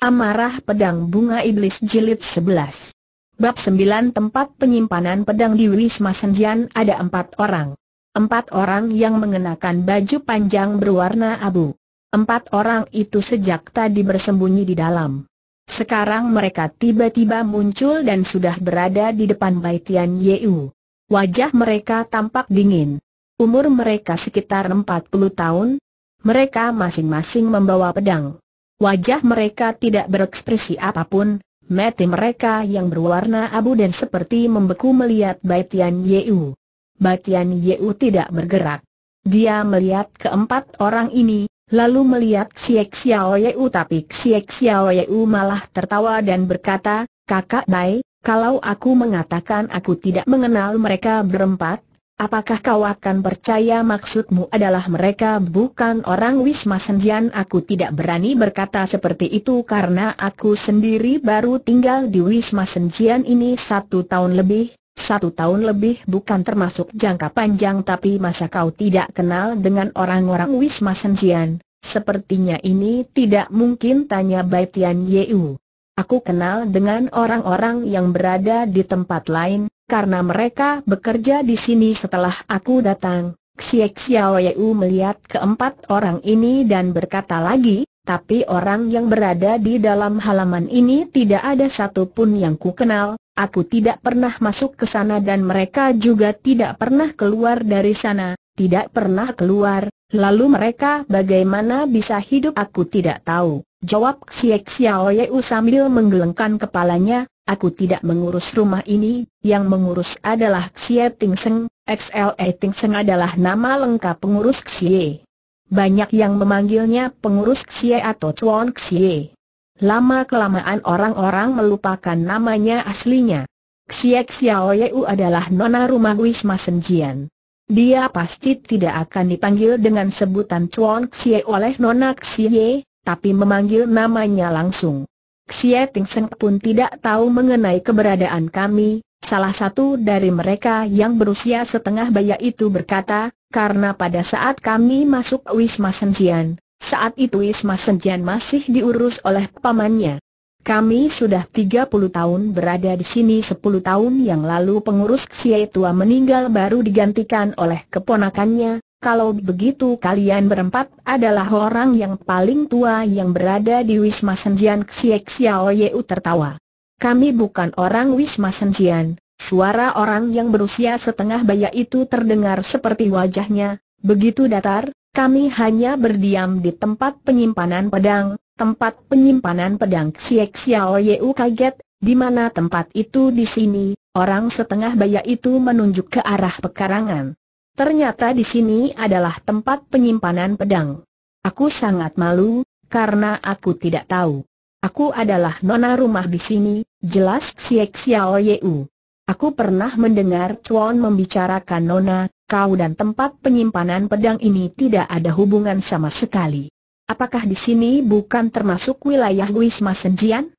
Amarah Pedang Bunga Iblis Jilid 11 Bab 9 Tempat penyimpanan pedang di Wisma Senjian ada empat orang. Empat orang yang mengenakan baju panjang berwarna abu. Empat orang itu sejak tadi bersembunyi di dalam. Sekarang mereka tiba-tiba muncul dan sudah berada di depan Baitian Yeu. Wajah mereka tampak dingin. Umur mereka sekitar 40 tahun. Mereka masing-masing membawa pedang. Wajah mereka tidak berekspresi apapun, mata mereka yang berwarna abu dan seperti membeku melihat Bai Yeu. Bai Yeu tidak bergerak. Dia melihat keempat orang ini, lalu melihat Xiek Xiao Yeu tapi Xiek Xiao Yeu malah tertawa dan berkata, Kakak Bai, kalau aku mengatakan aku tidak mengenal mereka berempat, Apakah kau akan percaya maksudmu adalah mereka bukan orang Wisma senjian? Aku tidak berani berkata seperti itu karena aku sendiri baru tinggal di Wisma senjian ini satu tahun lebih. Satu tahun lebih bukan termasuk jangka panjang tapi masa kau tidak kenal dengan orang-orang Wisma senjian. Sepertinya ini tidak mungkin tanya Bai Tian Yeu. Aku kenal dengan orang-orang yang berada di tempat lain, karena mereka bekerja di sini setelah aku datang. Xie Xiao Yu melihat keempat orang ini dan berkata lagi, tapi orang yang berada di dalam halaman ini tidak ada satupun yang kukenal, aku tidak pernah masuk ke sana dan mereka juga tidak pernah keluar dari sana, tidak pernah keluar, lalu mereka bagaimana bisa hidup aku tidak tahu. Jawab Xie Xiao Yu sambil menggelengkan kepalanya, aku tidak mengurus rumah ini, yang mengurus adalah Xie Ting Seng, XLE Ting Seng adalah nama lengkap pengurus Xie. Banyak yang memanggilnya pengurus Xie atau Chuan Xie. Lama-kelamaan orang-orang melupakan namanya aslinya. Xie Xiao Yeu adalah nona rumah Wisma Senjian. Dia pasti tidak akan dipanggil dengan sebutan Chuan Xie oleh nona Xie, tapi memanggil namanya langsung. Xie Ting Seng pun tidak tahu mengenai keberadaan kami, salah satu dari mereka yang berusia setengah baya itu berkata, karena pada saat kami masuk Wisma Senjian, saat itu Wisma Senjian masih diurus oleh pamannya. Kami sudah 30 tahun berada di sini 10 tahun yang lalu pengurus Xie tua meninggal baru digantikan oleh keponakannya, kalau begitu kalian berempat adalah orang yang paling tua yang berada di Wisma Senjian Ksiek Xiao Yeu tertawa. Kami bukan orang Wisma Senjian, suara orang yang berusia setengah baya itu terdengar seperti wajahnya, begitu datar, kami hanya berdiam di tempat penyimpanan pedang, tempat penyimpanan pedang Ksiek Xiao Yeu kaget, di mana tempat itu di sini, orang setengah baya itu menunjuk ke arah pekarangan. Ternyata di sini adalah tempat penyimpanan pedang. Aku sangat malu, karena aku tidak tahu. Aku adalah nona rumah di sini, jelas Siek Xiao Yeu. Aku pernah mendengar Chuan membicarakan nona, kau dan tempat penyimpanan pedang ini tidak ada hubungan sama sekali. Apakah di sini bukan termasuk wilayah Wisma Senjian?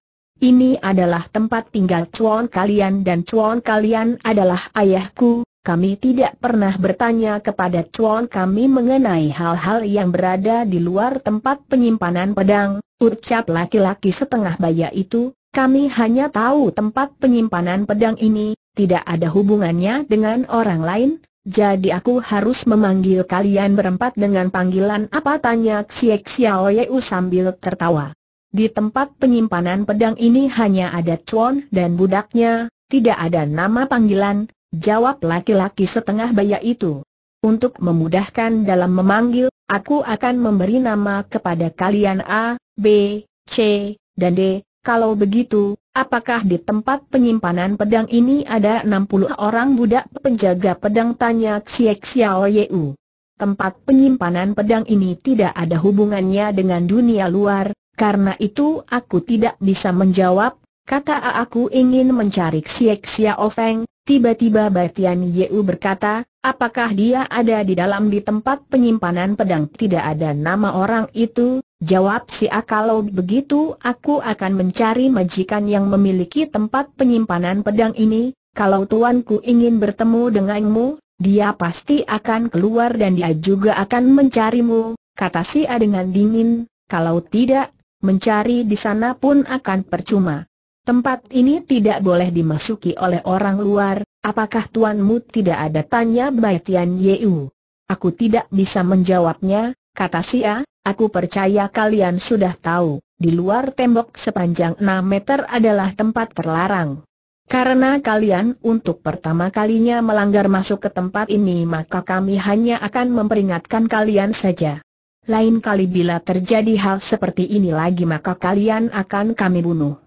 Ini adalah tempat tinggal Chuan kalian dan Chuan kalian adalah ayahku, kami tidak pernah bertanya kepada cuan kami mengenai hal-hal yang berada di luar tempat penyimpanan pedang, ucap laki-laki setengah baya itu, kami hanya tahu tempat penyimpanan pedang ini, tidak ada hubungannya dengan orang lain, jadi aku harus memanggil kalian berempat dengan panggilan apa tanya Xiek Xiao Yeu sambil tertawa. Di tempat penyimpanan pedang ini hanya ada cuan dan budaknya, tidak ada nama panggilan, Jawab laki-laki setengah baya itu. Untuk memudahkan dalam memanggil, aku akan memberi nama kepada kalian A, B, C, dan D. Kalau begitu, apakah di tempat penyimpanan pedang ini ada 60 orang budak penjaga pedang tanya Xiek Xiao Yeu. Tempat penyimpanan pedang ini tidak ada hubungannya dengan dunia luar, karena itu aku tidak bisa menjawab, kata A aku ingin mencari Xiek Xiao Feng, Tiba-tiba Batian Yeu berkata, apakah dia ada di dalam di tempat penyimpanan pedang? Tidak ada nama orang itu, jawab si A kalau begitu aku akan mencari majikan yang memiliki tempat penyimpanan pedang ini, kalau tuanku ingin bertemu denganmu, dia pasti akan keluar dan dia juga akan mencarimu, kata si A dengan dingin, kalau tidak, mencari di sana pun akan percuma. Tempat ini tidak boleh dimasuki oleh orang luar, apakah tuanmu tidak ada tanya Bai Tian Yeu? Aku tidak bisa menjawabnya, kata Sia, aku percaya kalian sudah tahu, di luar tembok sepanjang 6 meter adalah tempat terlarang. Karena kalian untuk pertama kalinya melanggar masuk ke tempat ini maka kami hanya akan memperingatkan kalian saja. Lain kali bila terjadi hal seperti ini lagi maka kalian akan kami bunuh.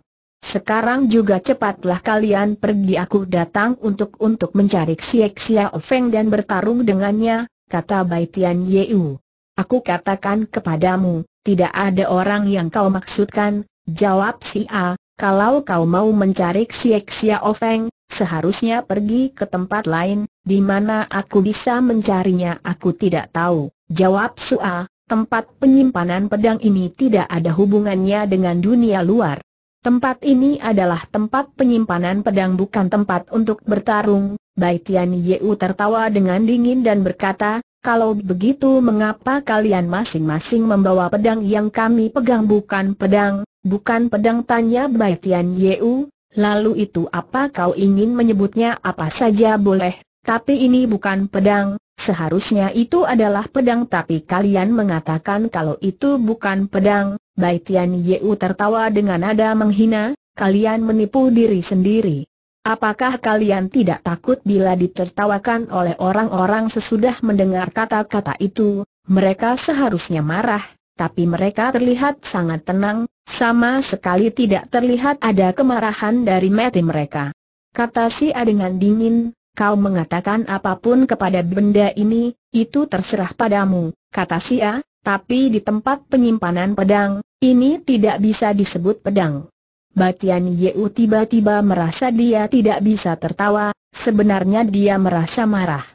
Sekarang juga cepatlah kalian pergi aku datang untuk untuk mencari Xiek Xiao Feng dan bertarung dengannya, kata Bai Tian Yeu. Aku katakan kepadamu, tidak ada orang yang kau maksudkan, jawab si A, kalau kau mau mencari Xiek Xiao Feng, seharusnya pergi ke tempat lain, di mana aku bisa mencarinya aku tidak tahu, jawab Su A. tempat penyimpanan pedang ini tidak ada hubungannya dengan dunia luar. Tempat ini adalah tempat penyimpanan pedang bukan tempat untuk bertarung, Bai Tian Yeu tertawa dengan dingin dan berkata, kalau begitu mengapa kalian masing-masing membawa pedang yang kami pegang bukan pedang, bukan pedang tanya Bai Tian Yeu, lalu itu apa kau ingin menyebutnya apa saja boleh, tapi ini bukan pedang, Seharusnya itu adalah pedang tapi kalian mengatakan kalau itu bukan pedang, Bai Tian Yeu tertawa dengan nada menghina, kalian menipu diri sendiri. Apakah kalian tidak takut bila ditertawakan oleh orang-orang sesudah mendengar kata-kata itu? Mereka seharusnya marah, tapi mereka terlihat sangat tenang, sama sekali tidak terlihat ada kemarahan dari mati mereka. Kata si A dengan dingin, kau mengatakan apapun kepada benda ini, itu terserah padamu, kata Sia, tapi di tempat penyimpanan pedang, ini tidak bisa disebut pedang. Batian Yeu tiba-tiba merasa dia tidak bisa tertawa, sebenarnya dia merasa marah.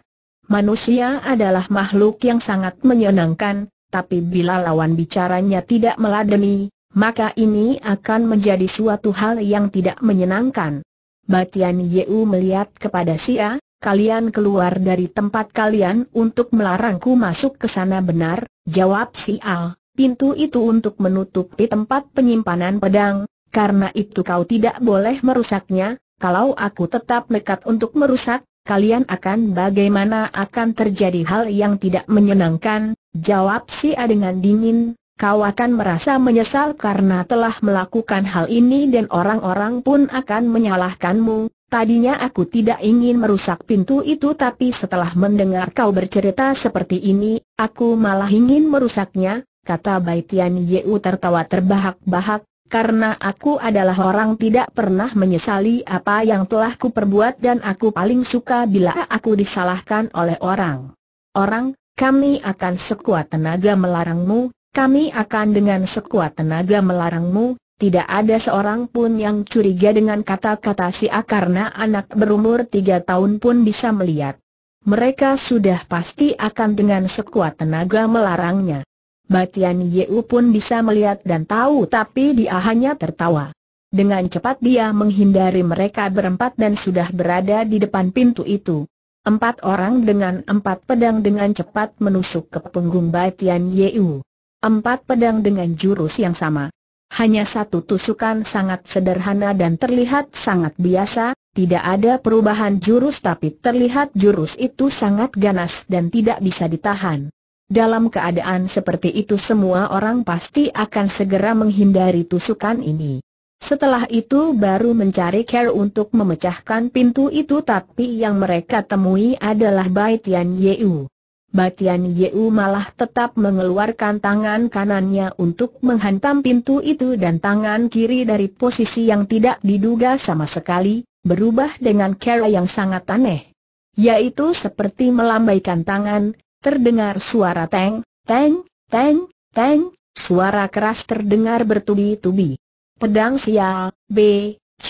Manusia adalah makhluk yang sangat menyenangkan, tapi bila lawan bicaranya tidak meladeni, maka ini akan menjadi suatu hal yang tidak menyenangkan. Batian Yeu melihat kepada Sia, kalian keluar dari tempat kalian untuk melarangku masuk ke sana benar, jawab Sia. Pintu itu untuk menutupi tempat penyimpanan pedang, karena itu kau tidak boleh merusaknya, kalau aku tetap nekat untuk merusak, kalian akan bagaimana akan terjadi hal yang tidak menyenangkan, jawab Sia dengan dingin, kau akan merasa menyesal karena telah melakukan hal ini dan orang-orang pun akan menyalahkanmu. Tadinya aku tidak ingin merusak pintu itu tapi setelah mendengar kau bercerita seperti ini, aku malah ingin merusaknya, kata Baitian Yeu tertawa terbahak-bahak, karena aku adalah orang tidak pernah menyesali apa yang telah kuperbuat dan aku paling suka bila aku disalahkan oleh orang. Orang, kami akan sekuat tenaga melarangmu, kami akan dengan sekuat tenaga melarangmu, tidak ada seorang pun yang curiga dengan kata-kata si A karena anak berumur tiga tahun pun bisa melihat. Mereka sudah pasti akan dengan sekuat tenaga melarangnya. Batian Yeu pun bisa melihat dan tahu tapi dia hanya tertawa. Dengan cepat dia menghindari mereka berempat dan sudah berada di depan pintu itu. Empat orang dengan empat pedang dengan cepat menusuk ke punggung Batian Yeu. Empat pedang dengan jurus yang sama. Hanya satu tusukan sangat sederhana dan terlihat sangat biasa, tidak ada perubahan jurus tapi terlihat jurus itu sangat ganas dan tidak bisa ditahan. Dalam keadaan seperti itu semua orang pasti akan segera menghindari tusukan ini. Setelah itu baru mencari care untuk memecahkan pintu itu tapi yang mereka temui adalah Bai Tian Yeu. Batian Yeu malah tetap mengeluarkan tangan kanannya untuk menghantam pintu itu dan tangan kiri dari posisi yang tidak diduga sama sekali, berubah dengan cara yang sangat aneh. Yaitu seperti melambaikan tangan, terdengar suara teng, teng, teng, teng, suara keras terdengar bertubi-tubi. Pedang sial, B, C,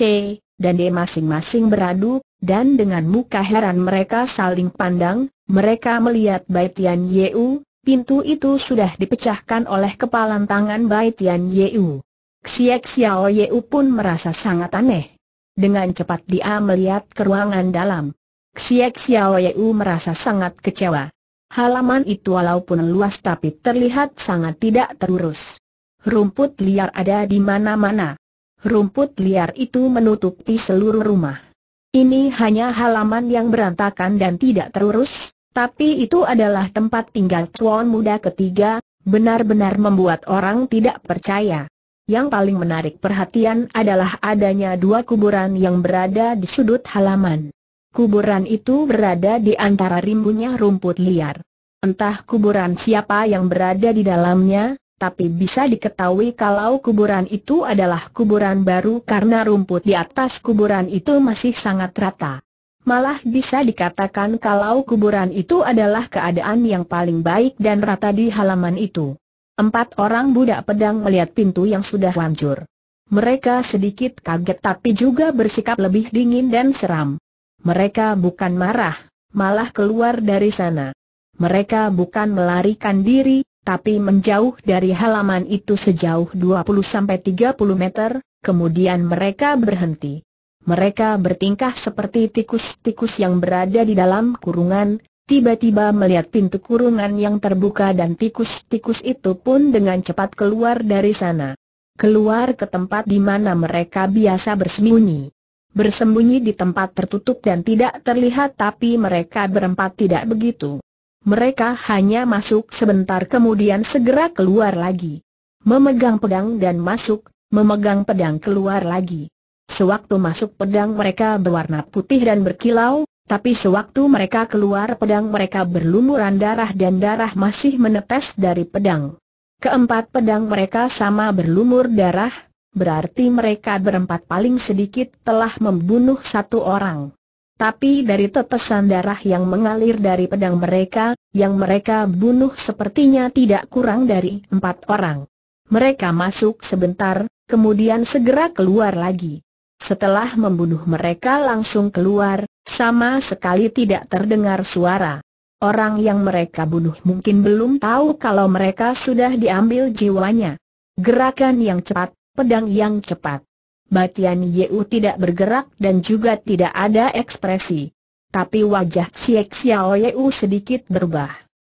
dan D masing-masing beradu, dan dengan muka heran mereka saling pandang, mereka melihat Bai Tian Yeu, pintu itu sudah dipecahkan oleh kepalan tangan Bai Tian Yeu. Xiek Xiao Yeu pun merasa sangat aneh. Dengan cepat dia melihat ke ruangan dalam. Xiek Xiao Yeu merasa sangat kecewa. Halaman itu walaupun luas tapi terlihat sangat tidak terurus. Rumput liar ada di mana-mana. Rumput liar itu menutupi seluruh rumah. Ini hanya halaman yang berantakan dan tidak terurus, tapi itu adalah tempat tinggal tuan muda ketiga, benar-benar membuat orang tidak percaya. Yang paling menarik perhatian adalah adanya dua kuburan yang berada di sudut halaman. Kuburan itu berada di antara rimbunnya rumput liar. Entah kuburan siapa yang berada di dalamnya, tapi bisa diketahui kalau kuburan itu adalah kuburan baru karena rumput di atas kuburan itu masih sangat rata malah bisa dikatakan kalau kuburan itu adalah keadaan yang paling baik dan rata di halaman itu. Empat orang budak pedang melihat pintu yang sudah hancur. Mereka sedikit kaget tapi juga bersikap lebih dingin dan seram. Mereka bukan marah, malah keluar dari sana. Mereka bukan melarikan diri, tapi menjauh dari halaman itu sejauh 20-30 meter, kemudian mereka berhenti. Mereka bertingkah seperti tikus-tikus yang berada di dalam kurungan, tiba-tiba melihat pintu kurungan yang terbuka dan tikus-tikus itu pun dengan cepat keluar dari sana. Keluar ke tempat di mana mereka biasa bersembunyi. Bersembunyi di tempat tertutup dan tidak terlihat tapi mereka berempat tidak begitu. Mereka hanya masuk sebentar kemudian segera keluar lagi. Memegang pedang dan masuk, memegang pedang keluar lagi. Sewaktu masuk pedang mereka berwarna putih dan berkilau, tapi sewaktu mereka keluar pedang mereka berlumuran darah dan darah masih menetes dari pedang. Keempat pedang mereka sama berlumur darah, berarti mereka berempat paling sedikit telah membunuh satu orang. Tapi dari tetesan darah yang mengalir dari pedang mereka, yang mereka bunuh sepertinya tidak kurang dari empat orang. Mereka masuk sebentar, kemudian segera keluar lagi. Setelah membunuh mereka langsung keluar, sama sekali tidak terdengar suara. Orang yang mereka bunuh mungkin belum tahu kalau mereka sudah diambil jiwanya. Gerakan yang cepat, pedang yang cepat. Batian Yeu tidak bergerak dan juga tidak ada ekspresi. Tapi wajah Xiek Xiao Yeu sedikit berubah.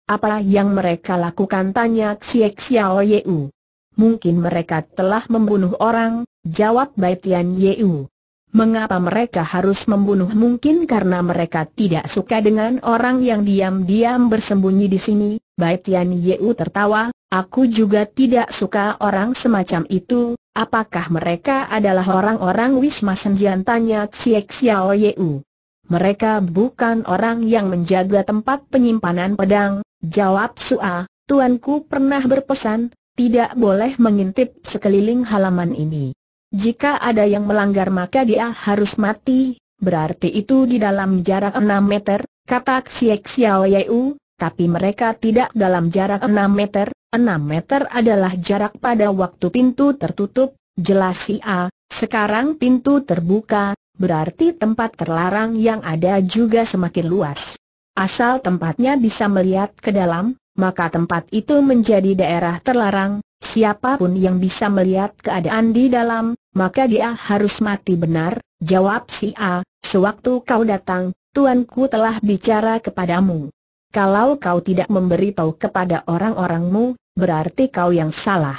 Apa yang mereka lakukan tanya Xiek Xiao Yeu. Mungkin mereka telah membunuh orang, jawab Bai Yeu. Mengapa mereka harus membunuh mungkin karena mereka tidak suka dengan orang yang diam-diam bersembunyi di sini, Bai Yeu tertawa, aku juga tidak suka orang semacam itu, apakah mereka adalah orang-orang Wisma Senjian tanya Ciek Xiao Yeu. Mereka bukan orang yang menjaga tempat penyimpanan pedang, jawab Sua, tuanku pernah berpesan, tidak boleh mengintip sekeliling halaman ini. Jika ada yang melanggar maka dia harus mati, berarti itu di dalam jarak 6 meter, kata Xiek Xiao Yeu, tapi mereka tidak dalam jarak 6 meter, 6 meter adalah jarak pada waktu pintu tertutup, jelas si A, sekarang pintu terbuka, berarti tempat terlarang yang ada juga semakin luas. Asal tempatnya bisa melihat ke dalam, maka tempat itu menjadi daerah terlarang, siapapun yang bisa melihat keadaan di dalam, maka dia harus mati benar, jawab si A, sewaktu kau datang, tuanku telah bicara kepadamu. Kalau kau tidak memberitahu kepada orang-orangmu, berarti kau yang salah.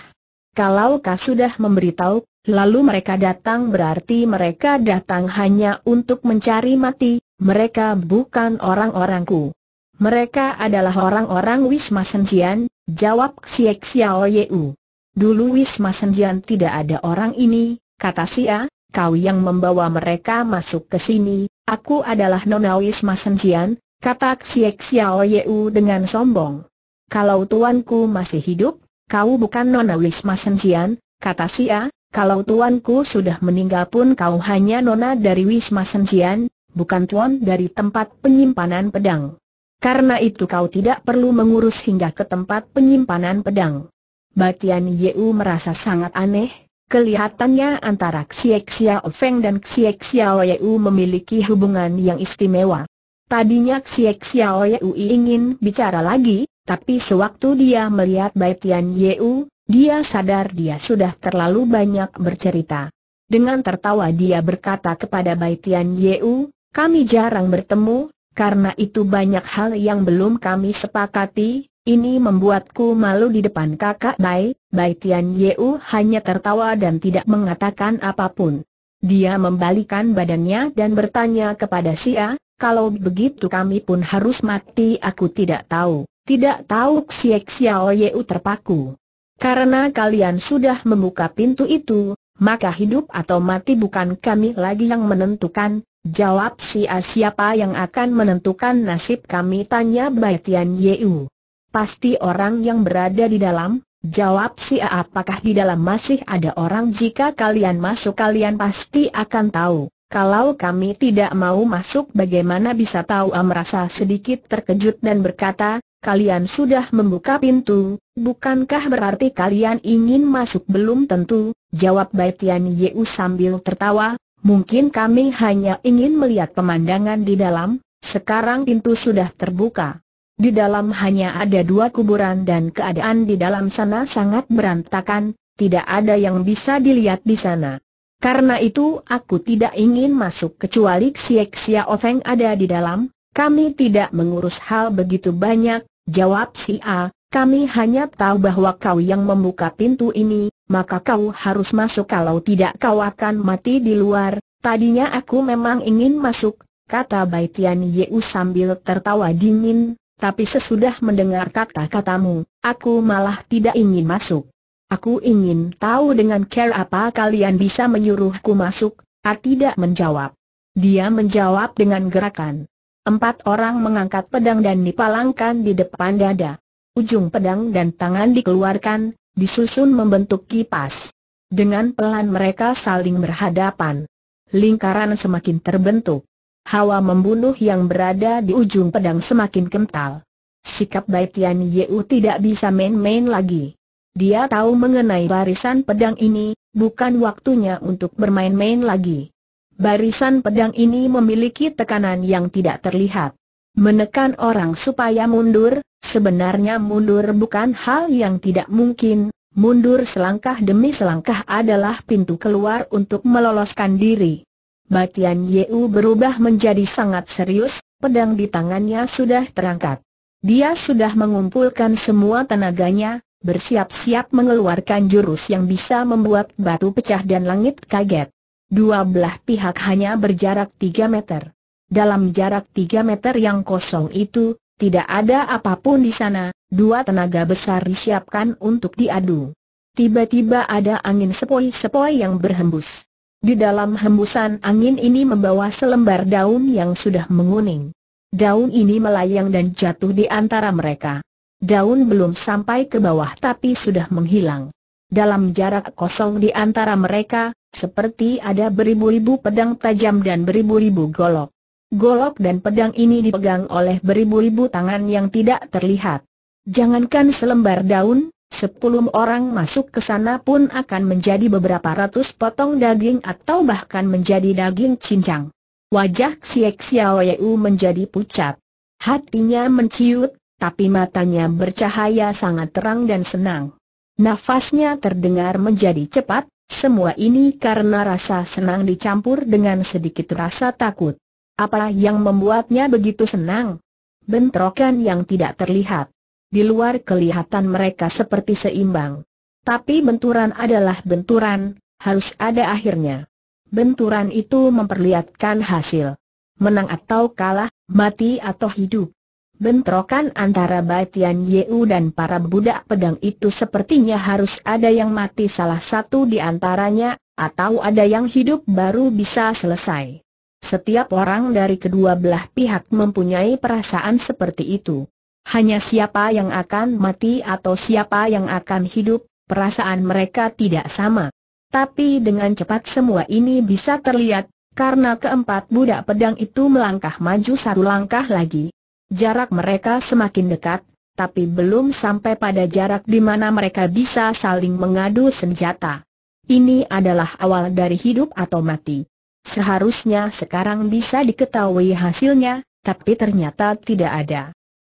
Kalau kau sudah memberitahu, lalu mereka datang berarti mereka datang hanya untuk mencari mati, mereka bukan orang-orangku. Mereka adalah orang-orang Wisma Senjian, jawab Xiek Xiao Yeu. Dulu Wisma Senjian tidak ada orang ini, kata Xia, kau yang membawa mereka masuk ke sini, aku adalah Nona Wisma Senjian, kata Xiek Xiao Yeu dengan sombong. Kalau tuanku masih hidup, kau bukan Nona Wisma Senjian, kata Xia, kalau tuanku sudah meninggal pun kau hanya Nona dari Wisma Senjian, bukan tuan dari tempat penyimpanan pedang. Karena itu kau tidak perlu mengurus hingga ke tempat penyimpanan pedang. Batian Yeu merasa sangat aneh, kelihatannya antara Xie Xiao Feng dan Xie Xiao Yeu memiliki hubungan yang istimewa. Tadinya Xie Xiao Yeu ingin bicara lagi, tapi sewaktu dia melihat Batian Yeu, dia sadar dia sudah terlalu banyak bercerita. Dengan tertawa dia berkata kepada Baitian Yeu, kami jarang bertemu, karena itu banyak hal yang belum kami sepakati, ini membuatku malu di depan kakak Bai, Bai Tian Yeu hanya tertawa dan tidak mengatakan apapun. Dia membalikan badannya dan bertanya kepada Xia, kalau begitu kami pun harus mati aku tidak tahu, tidak tahu Xiek Xiao Yeu terpaku. Karena kalian sudah membuka pintu itu, maka hidup atau mati bukan kami lagi yang menentukan, Jawab si A siapa yang akan menentukan nasib kami tanya Bai Tian Yeu. Pasti orang yang berada di dalam, jawab si A apakah di dalam masih ada orang jika kalian masuk kalian pasti akan tahu. Kalau kami tidak mau masuk bagaimana bisa tahu A merasa sedikit terkejut dan berkata, kalian sudah membuka pintu, bukankah berarti kalian ingin masuk belum tentu, jawab Bai Tian Yeu sambil tertawa, Mungkin kami hanya ingin melihat pemandangan di dalam, sekarang pintu sudah terbuka. Di dalam hanya ada dua kuburan dan keadaan di dalam sana sangat berantakan, tidak ada yang bisa dilihat di sana. Karena itu aku tidak ingin masuk kecuali Xiek Xia Ofeng ada di dalam, kami tidak mengurus hal begitu banyak, jawab si A, kami hanya tahu bahwa kau yang membuka pintu ini, maka kau harus masuk kalau tidak kau akan mati di luar. Tadinya aku memang ingin masuk, kata Baitian Yeu sambil tertawa dingin, tapi sesudah mendengar kata-katamu, aku malah tidak ingin masuk. Aku ingin tahu dengan care apa kalian bisa menyuruhku masuk, A tidak menjawab. Dia menjawab dengan gerakan. Empat orang mengangkat pedang dan dipalangkan di depan dada. Ujung pedang dan tangan dikeluarkan, disusun membentuk kipas. Dengan pelan mereka saling berhadapan. Lingkaran semakin terbentuk. Hawa membunuh yang berada di ujung pedang semakin kental. Sikap Bai Tian tidak bisa main-main lagi. Dia tahu mengenai barisan pedang ini, bukan waktunya untuk bermain-main lagi. Barisan pedang ini memiliki tekanan yang tidak terlihat. Menekan orang supaya mundur, Sebenarnya mundur bukan hal yang tidak mungkin, mundur selangkah demi selangkah adalah pintu keluar untuk meloloskan diri. Batian Yeu berubah menjadi sangat serius, pedang di tangannya sudah terangkat. Dia sudah mengumpulkan semua tenaganya, bersiap-siap mengeluarkan jurus yang bisa membuat batu pecah dan langit kaget. Dua belah pihak hanya berjarak tiga meter. Dalam jarak tiga meter yang kosong itu, tidak ada apapun di sana, dua tenaga besar disiapkan untuk diadu. Tiba-tiba ada angin sepoi-sepoi yang berhembus. Di dalam hembusan angin ini membawa selembar daun yang sudah menguning. Daun ini melayang dan jatuh di antara mereka. Daun belum sampai ke bawah tapi sudah menghilang. Dalam jarak kosong di antara mereka, seperti ada beribu-ribu pedang tajam dan beribu-ribu golok. Golok dan pedang ini dipegang oleh beribu-ribu tangan yang tidak terlihat. Jangankan selembar daun, sepuluh orang masuk ke sana pun akan menjadi beberapa ratus potong daging atau bahkan menjadi daging cincang. Wajah Xiek Xiao menjadi pucat. Hatinya menciut, tapi matanya bercahaya sangat terang dan senang. Nafasnya terdengar menjadi cepat, semua ini karena rasa senang dicampur dengan sedikit rasa takut. Apa yang membuatnya begitu senang? Bentrokan yang tidak terlihat. Di luar kelihatan mereka seperti seimbang. Tapi benturan adalah benturan, harus ada akhirnya. Benturan itu memperlihatkan hasil. Menang atau kalah, mati atau hidup. Bentrokan antara Batian Yeu dan para budak pedang itu sepertinya harus ada yang mati salah satu di antaranya, atau ada yang hidup baru bisa selesai. Setiap orang dari kedua belah pihak mempunyai perasaan seperti itu. Hanya siapa yang akan mati atau siapa yang akan hidup, perasaan mereka tidak sama. Tapi dengan cepat semua ini bisa terlihat, karena keempat budak pedang itu melangkah maju satu langkah lagi. Jarak mereka semakin dekat, tapi belum sampai pada jarak di mana mereka bisa saling mengadu senjata. Ini adalah awal dari hidup atau mati. Seharusnya sekarang bisa diketahui hasilnya, tapi ternyata tidak ada.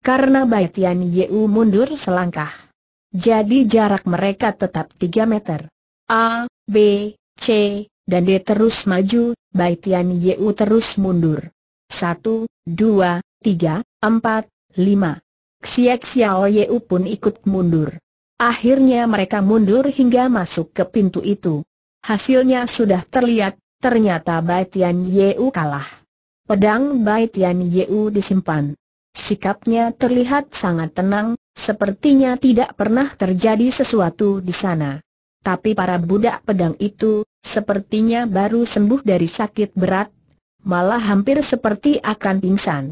Karena Bai Tian Yeu mundur selangkah. Jadi jarak mereka tetap 3 meter. A, B, C, dan D terus maju, Bai Tian Yeu terus mundur. 1, 2, 3, 4, 5. Xiek Xiao Yeu pun ikut mundur. Akhirnya mereka mundur hingga masuk ke pintu itu. Hasilnya sudah terlihat, ternyata Bai Tian Yeu kalah. Pedang Bai Tian Yeu disimpan. Sikapnya terlihat sangat tenang, sepertinya tidak pernah terjadi sesuatu di sana. Tapi para budak pedang itu, sepertinya baru sembuh dari sakit berat, malah hampir seperti akan pingsan.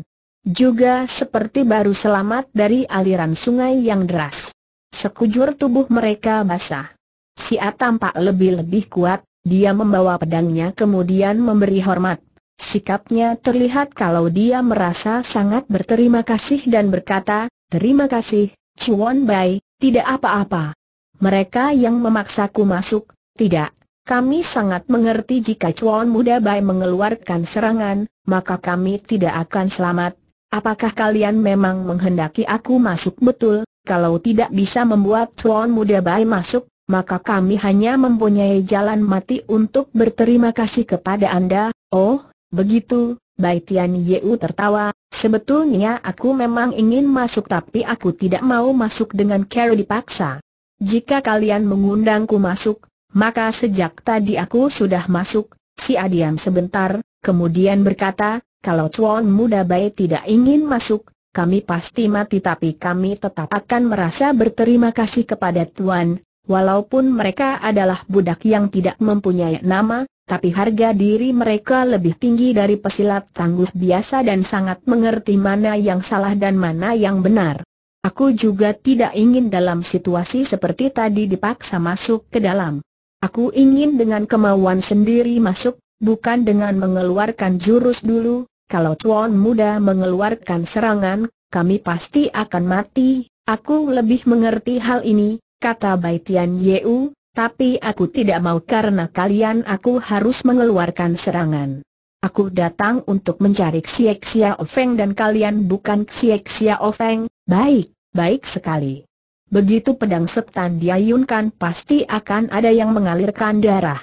Juga seperti baru selamat dari aliran sungai yang deras. Sekujur tubuh mereka basah. Siat tampak lebih-lebih kuat, dia membawa pedangnya kemudian memberi hormat. Sikapnya terlihat kalau dia merasa sangat berterima kasih dan berkata, Terima kasih, Chuan Bai, tidak apa-apa. Mereka yang memaksaku masuk, tidak. Kami sangat mengerti jika Chuan Muda Bai mengeluarkan serangan, maka kami tidak akan selamat. Apakah kalian memang menghendaki aku masuk betul? Kalau tidak bisa membuat Chuan Muda Bai masuk, maka kami hanya mempunyai jalan mati untuk berterima kasih kepada Anda. Oh, begitu, Bai Tian Yeu tertawa, sebetulnya aku memang ingin masuk tapi aku tidak mau masuk dengan cara dipaksa. Jika kalian mengundangku masuk, maka sejak tadi aku sudah masuk, si Adiam sebentar, kemudian berkata, kalau Tuan Muda Bai tidak ingin masuk, kami pasti mati tapi kami tetap akan merasa berterima kasih kepada Tuan, Walaupun mereka adalah budak yang tidak mempunyai nama, tapi harga diri mereka lebih tinggi dari pesilat tangguh biasa dan sangat mengerti mana yang salah dan mana yang benar. Aku juga tidak ingin dalam situasi seperti tadi dipaksa masuk ke dalam. Aku ingin dengan kemauan sendiri masuk, bukan dengan mengeluarkan jurus dulu, kalau tuan muda mengeluarkan serangan, kami pasti akan mati, aku lebih mengerti hal ini, kata Baitian Tian Yeu, tapi aku tidak mau karena kalian aku harus mengeluarkan serangan. Aku datang untuk mencari Xiek Xia Ofeng dan kalian bukan Xiek Xia Ofeng, baik, baik sekali. Begitu pedang setan diayunkan pasti akan ada yang mengalirkan darah.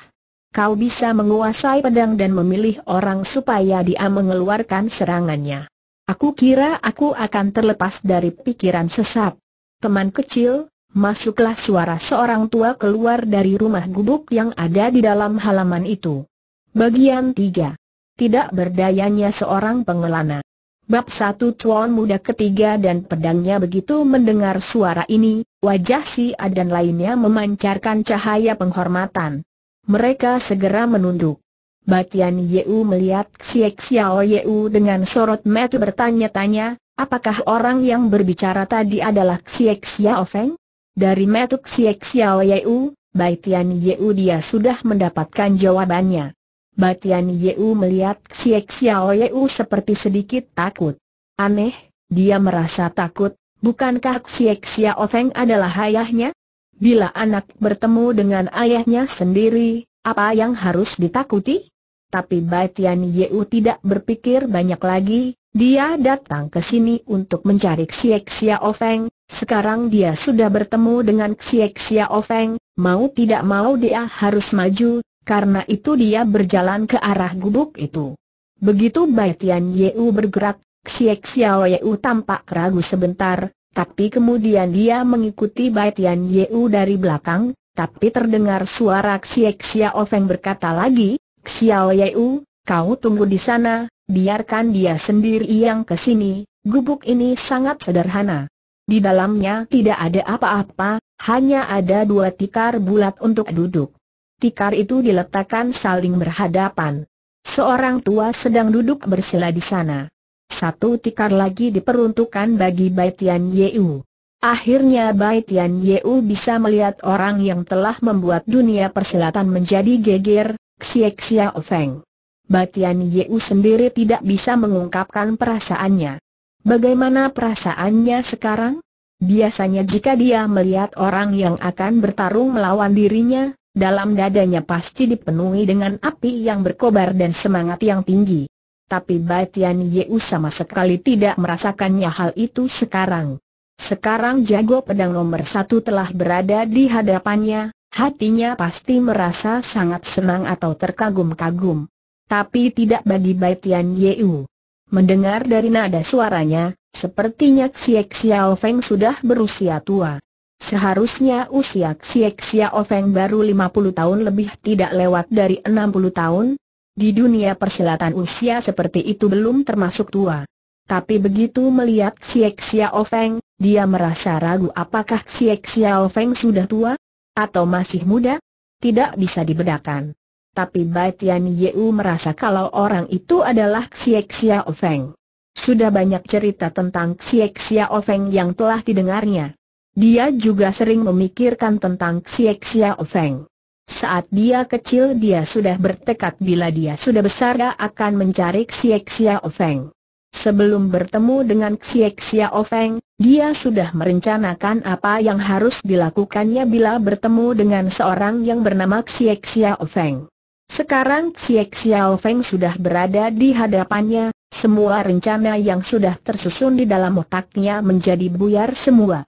Kau bisa menguasai pedang dan memilih orang supaya dia mengeluarkan serangannya. Aku kira aku akan terlepas dari pikiran sesat. Teman kecil, masuklah suara seorang tua keluar dari rumah gubuk yang ada di dalam halaman itu. Bagian 3. Tidak berdayanya seorang pengelana. Bab satu tuan muda ketiga dan pedangnya begitu mendengar suara ini, wajah si A lainnya memancarkan cahaya penghormatan. Mereka segera menunduk. Batian Yeu melihat Xiek Xiao Yeu dengan sorot mata bertanya-tanya, apakah orang yang berbicara tadi adalah Xiek Xiao Feng? Dari Metuk Siek Xiao Yeu, Bai Tian Yeu dia sudah mendapatkan jawabannya. Bai Tian Yeu melihat Siek Xiao Yeu seperti sedikit takut. Aneh, dia merasa takut, bukankah Siek Xiao Feng adalah ayahnya? Bila anak bertemu dengan ayahnya sendiri, apa yang harus ditakuti? Tapi Bai Tian Yeu tidak berpikir banyak lagi, dia datang ke sini untuk mencari Siek Xiao Feng, sekarang dia sudah bertemu dengan Xiek Xia Ofeng, mau tidak mau dia harus maju, karena itu dia berjalan ke arah gubuk itu. Begitu Bai Tian Yeu bergerak, Xiek Xiao Yeu tampak ragu sebentar, tapi kemudian dia mengikuti Bai Tian Yeu dari belakang, tapi terdengar suara Xiek Xia Feng berkata lagi, Xiao Yeu, kau tunggu di sana, biarkan dia sendiri yang ke sini, gubuk ini sangat sederhana. Di dalamnya tidak ada apa-apa, hanya ada dua tikar bulat untuk duduk. Tikar itu diletakkan saling berhadapan. Seorang tua sedang duduk bersila di sana. Satu tikar lagi diperuntukkan bagi Bai Tian Yeu. Akhirnya Bai Tian Yeu bisa melihat orang yang telah membuat dunia persilatan menjadi geger, Xiexia Feng. Bai Tian Yeu sendiri tidak bisa mengungkapkan perasaannya. Bagaimana perasaannya sekarang? Biasanya jika dia melihat orang yang akan bertarung melawan dirinya, dalam dadanya pasti dipenuhi dengan api yang berkobar dan semangat yang tinggi. Tapi Batian Yeu sama sekali tidak merasakannya hal itu sekarang. Sekarang jago pedang nomor satu telah berada di hadapannya, hatinya pasti merasa sangat senang atau terkagum-kagum. Tapi tidak bagi Batian Yeu. Mendengar dari nada suaranya, sepertinya Xiek Xiao Feng sudah berusia tua. Seharusnya usia Xiek Xiao Feng baru 50 tahun lebih tidak lewat dari 60 tahun. Di dunia persilatan usia seperti itu belum termasuk tua. Tapi begitu melihat Xiek Xiao Feng, dia merasa ragu apakah Xiek Xiao Feng sudah tua? Atau masih muda? Tidak bisa dibedakan tapi Bai Tian Yeu merasa kalau orang itu adalah Xiek Xia Feng. Sudah banyak cerita tentang Xiek Xia Feng yang telah didengarnya. Dia juga sering memikirkan tentang Xiek Xia Feng. Saat dia kecil dia sudah bertekad bila dia sudah besar dia akan mencari Xiek Xia Feng. Sebelum bertemu dengan Xiek Xia Feng, dia sudah merencanakan apa yang harus dilakukannya bila bertemu dengan seorang yang bernama Xiek Xia Feng. Sekarang Ciek Xiao Feng sudah berada di hadapannya, semua rencana yang sudah tersusun di dalam otaknya menjadi buyar semua.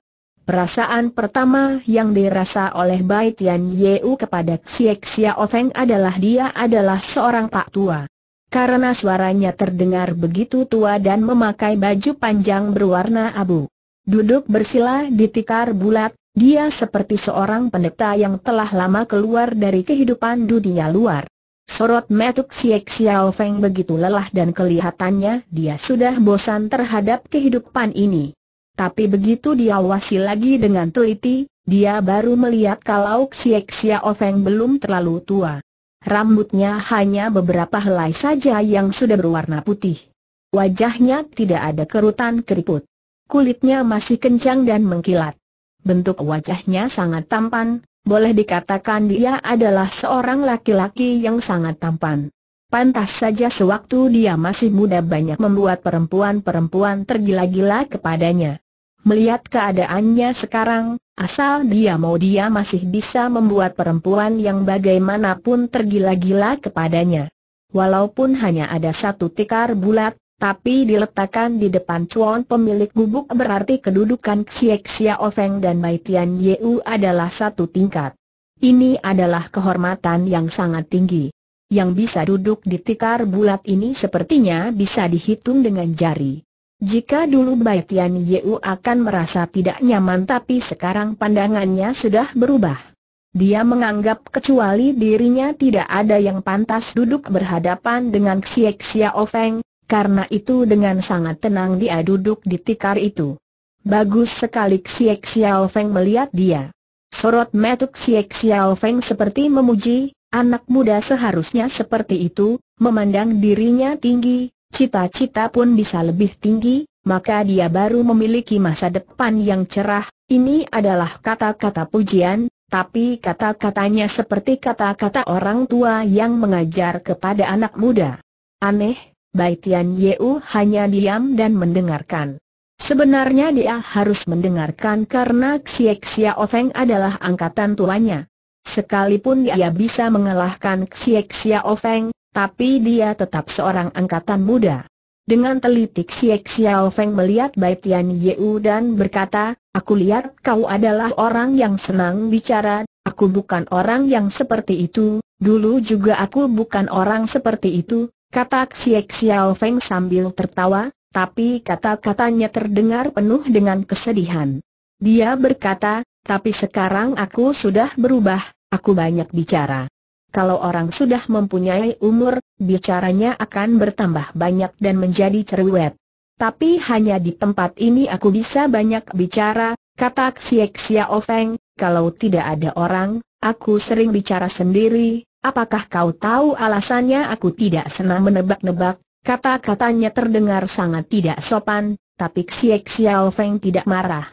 Perasaan pertama yang dirasa oleh Bai Tian Yeu kepada Ciek Xiao Feng adalah dia adalah seorang pak tua. Karena suaranya terdengar begitu tua dan memakai baju panjang berwarna abu. Duduk bersila di tikar bulat, dia seperti seorang pendeta yang telah lama keluar dari kehidupan dunia luar. Sorot Metuk Siek Xiao Feng begitu lelah dan kelihatannya dia sudah bosan terhadap kehidupan ini. Tapi begitu diawasi lagi dengan teliti, dia baru melihat kalau Siek Xiao Feng belum terlalu tua. Rambutnya hanya beberapa helai saja yang sudah berwarna putih. Wajahnya tidak ada kerutan keriput. Kulitnya masih kencang dan mengkilat. Bentuk wajahnya sangat tampan, boleh dikatakan dia adalah seorang laki-laki yang sangat tampan. Pantas saja sewaktu dia masih muda banyak membuat perempuan-perempuan tergila-gila kepadanya. Melihat keadaannya sekarang, asal dia mau dia masih bisa membuat perempuan yang bagaimanapun tergila-gila kepadanya. Walaupun hanya ada satu tikar bulat, tapi diletakkan di depan cuan pemilik gubuk berarti kedudukan Xie Xia Ofeng dan Mai Tian Yu adalah satu tingkat. Ini adalah kehormatan yang sangat tinggi. Yang bisa duduk di tikar bulat ini sepertinya bisa dihitung dengan jari. Jika dulu Mai Tian Yu akan merasa tidak nyaman tapi sekarang pandangannya sudah berubah. Dia menganggap kecuali dirinya tidak ada yang pantas duduk berhadapan dengan Xie Xia Ofeng, karena itu dengan sangat tenang dia duduk di tikar itu. Bagus sekali Xiek Xiao Feng melihat dia. Sorot metuk Xiek Xiao Feng seperti memuji, anak muda seharusnya seperti itu, memandang dirinya tinggi, cita-cita pun bisa lebih tinggi, maka dia baru memiliki masa depan yang cerah. Ini adalah kata-kata pujian, tapi kata-katanya seperti kata-kata orang tua yang mengajar kepada anak muda. Aneh, Bai Tian hanya diam dan mendengarkan. Sebenarnya dia harus mendengarkan karena Xie Xia Ofeng adalah angkatan tuanya. Sekalipun dia bisa mengalahkan Xie Xia Ofeng, tapi dia tetap seorang angkatan muda. Dengan teliti Xie Xia Ofeng melihat Bai Tian dan berkata, Aku lihat kau adalah orang yang senang bicara, aku bukan orang yang seperti itu, dulu juga aku bukan orang seperti itu, Kata Xiek Xiao Feng sambil tertawa, tapi kata-katanya terdengar penuh dengan kesedihan. Dia berkata, tapi sekarang aku sudah berubah, aku banyak bicara. Kalau orang sudah mempunyai umur, bicaranya akan bertambah banyak dan menjadi cerewet. Tapi hanya di tempat ini aku bisa banyak bicara, kata Xiek Xiao Feng, kalau tidak ada orang, aku sering bicara sendiri, apakah kau tahu alasannya aku tidak senang menebak-nebak, kata-katanya terdengar sangat tidak sopan, tapi Xiek Xiao Feng tidak marah.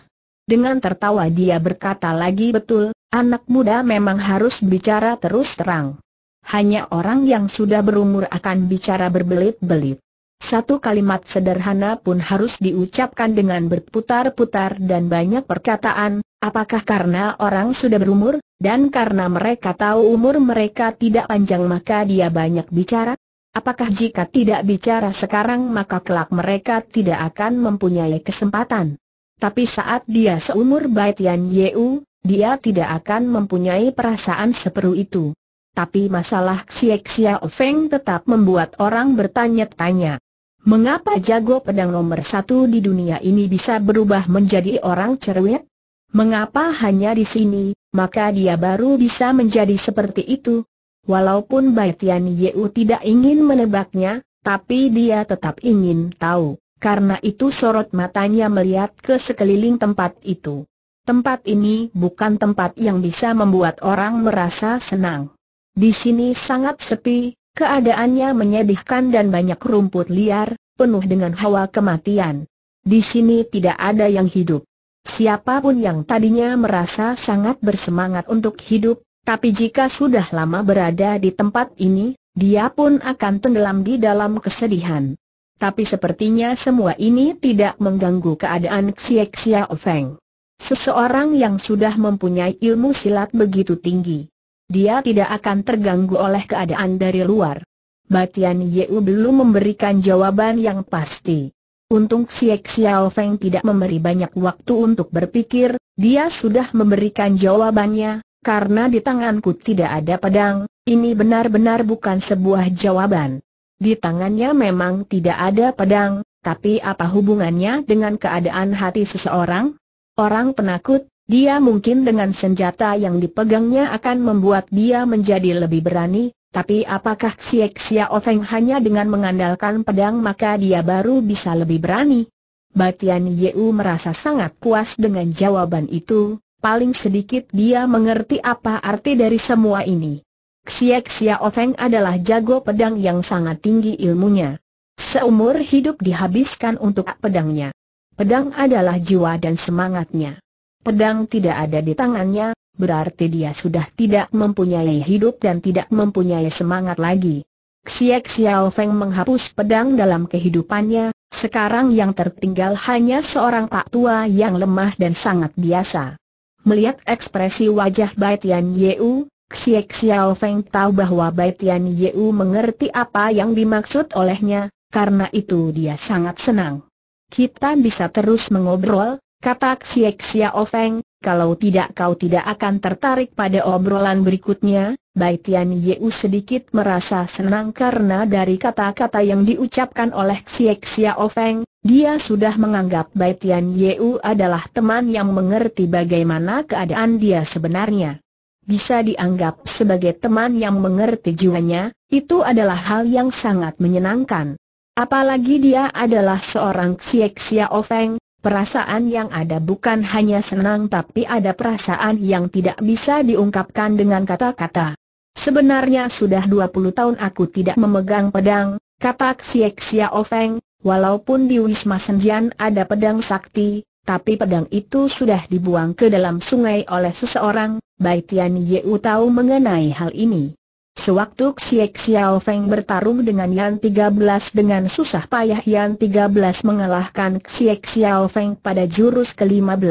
Dengan tertawa dia berkata lagi betul, anak muda memang harus bicara terus terang. Hanya orang yang sudah berumur akan bicara berbelit-belit. Satu kalimat sederhana pun harus diucapkan dengan berputar-putar dan banyak perkataan, Apakah karena orang sudah berumur, dan karena mereka tahu umur mereka tidak panjang maka dia banyak bicara? Apakah jika tidak bicara sekarang maka kelak mereka tidak akan mempunyai kesempatan? Tapi saat dia seumur Bai Tian Yeu, dia tidak akan mempunyai perasaan seperu itu. Tapi masalah Xiek Xiao Feng tetap membuat orang bertanya-tanya. Mengapa jago pedang nomor satu di dunia ini bisa berubah menjadi orang cerewet? Mengapa hanya di sini, maka dia baru bisa menjadi seperti itu. Walaupun Bai Tian Yeu tidak ingin menebaknya, tapi dia tetap ingin tahu. Karena itu sorot matanya melihat ke sekeliling tempat itu. Tempat ini bukan tempat yang bisa membuat orang merasa senang. Di sini sangat sepi, keadaannya menyedihkan dan banyak rumput liar, penuh dengan hawa kematian. Di sini tidak ada yang hidup. Siapapun yang tadinya merasa sangat bersemangat untuk hidup, tapi jika sudah lama berada di tempat ini, dia pun akan tenggelam di dalam kesedihan. Tapi sepertinya semua ini tidak mengganggu keadaan Xiek Xiao Feng. Seseorang yang sudah mempunyai ilmu silat begitu tinggi, dia tidak akan terganggu oleh keadaan dari luar. Batian Yeu belum memberikan jawaban yang pasti. Untung Siak Xiao Feng tidak memberi banyak waktu untuk berpikir, dia sudah memberikan jawabannya, karena di tanganku tidak ada pedang, ini benar-benar bukan sebuah jawaban. Di tangannya memang tidak ada pedang, tapi apa hubungannya dengan keadaan hati seseorang? Orang penakut, dia mungkin dengan senjata yang dipegangnya akan membuat dia menjadi lebih berani, tapi apakah Siak Xiao Feng hanya dengan mengandalkan pedang maka dia baru bisa lebih berani? Batian Yeu merasa sangat puas dengan jawaban itu, paling sedikit dia mengerti apa arti dari semua ini. Siak Xiao Feng adalah jago pedang yang sangat tinggi ilmunya. Seumur hidup dihabiskan untuk pedangnya. Pedang adalah jiwa dan semangatnya. Pedang tidak ada di tangannya, berarti dia sudah tidak mempunyai hidup dan tidak mempunyai semangat lagi. Xiek Xiao Feng menghapus pedang dalam kehidupannya, sekarang yang tertinggal hanya seorang pak tua yang lemah dan sangat biasa. Melihat ekspresi wajah Bai Tian Yeu, Xiek Xiao Feng tahu bahwa Bai Tian Yeu mengerti apa yang dimaksud olehnya, karena itu dia sangat senang. Kita bisa terus mengobrol, kata Xiek Xiao Feng, kalau tidak kau tidak akan tertarik pada obrolan berikutnya, Baitian Tian Yeu sedikit merasa senang karena dari kata-kata yang diucapkan oleh Xie Xia Ofeng, dia sudah menganggap Baitian Tian Yeu adalah teman yang mengerti bagaimana keadaan dia sebenarnya. Bisa dianggap sebagai teman yang mengerti jiwanya, itu adalah hal yang sangat menyenangkan. Apalagi dia adalah seorang Xie Xia Ofeng, Perasaan yang ada bukan hanya senang tapi ada perasaan yang tidak bisa diungkapkan dengan kata-kata. Sebenarnya sudah 20 tahun aku tidak memegang pedang, kata Xiek Xiao Feng, walaupun di Wisma Senjian ada pedang sakti, tapi pedang itu sudah dibuang ke dalam sungai oleh seseorang, Bai Tian Yeu tahu mengenai hal ini. Sewaktu Xiek Xiao Feng bertarung dengan Yan 13 dengan susah payah Yan 13 mengalahkan Xiek Xiao Feng pada jurus ke-15.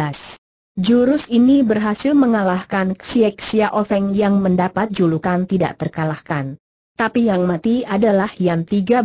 Jurus ini berhasil mengalahkan Xiek Xiao Feng yang mendapat julukan tidak terkalahkan. Tapi yang mati adalah Yan 13.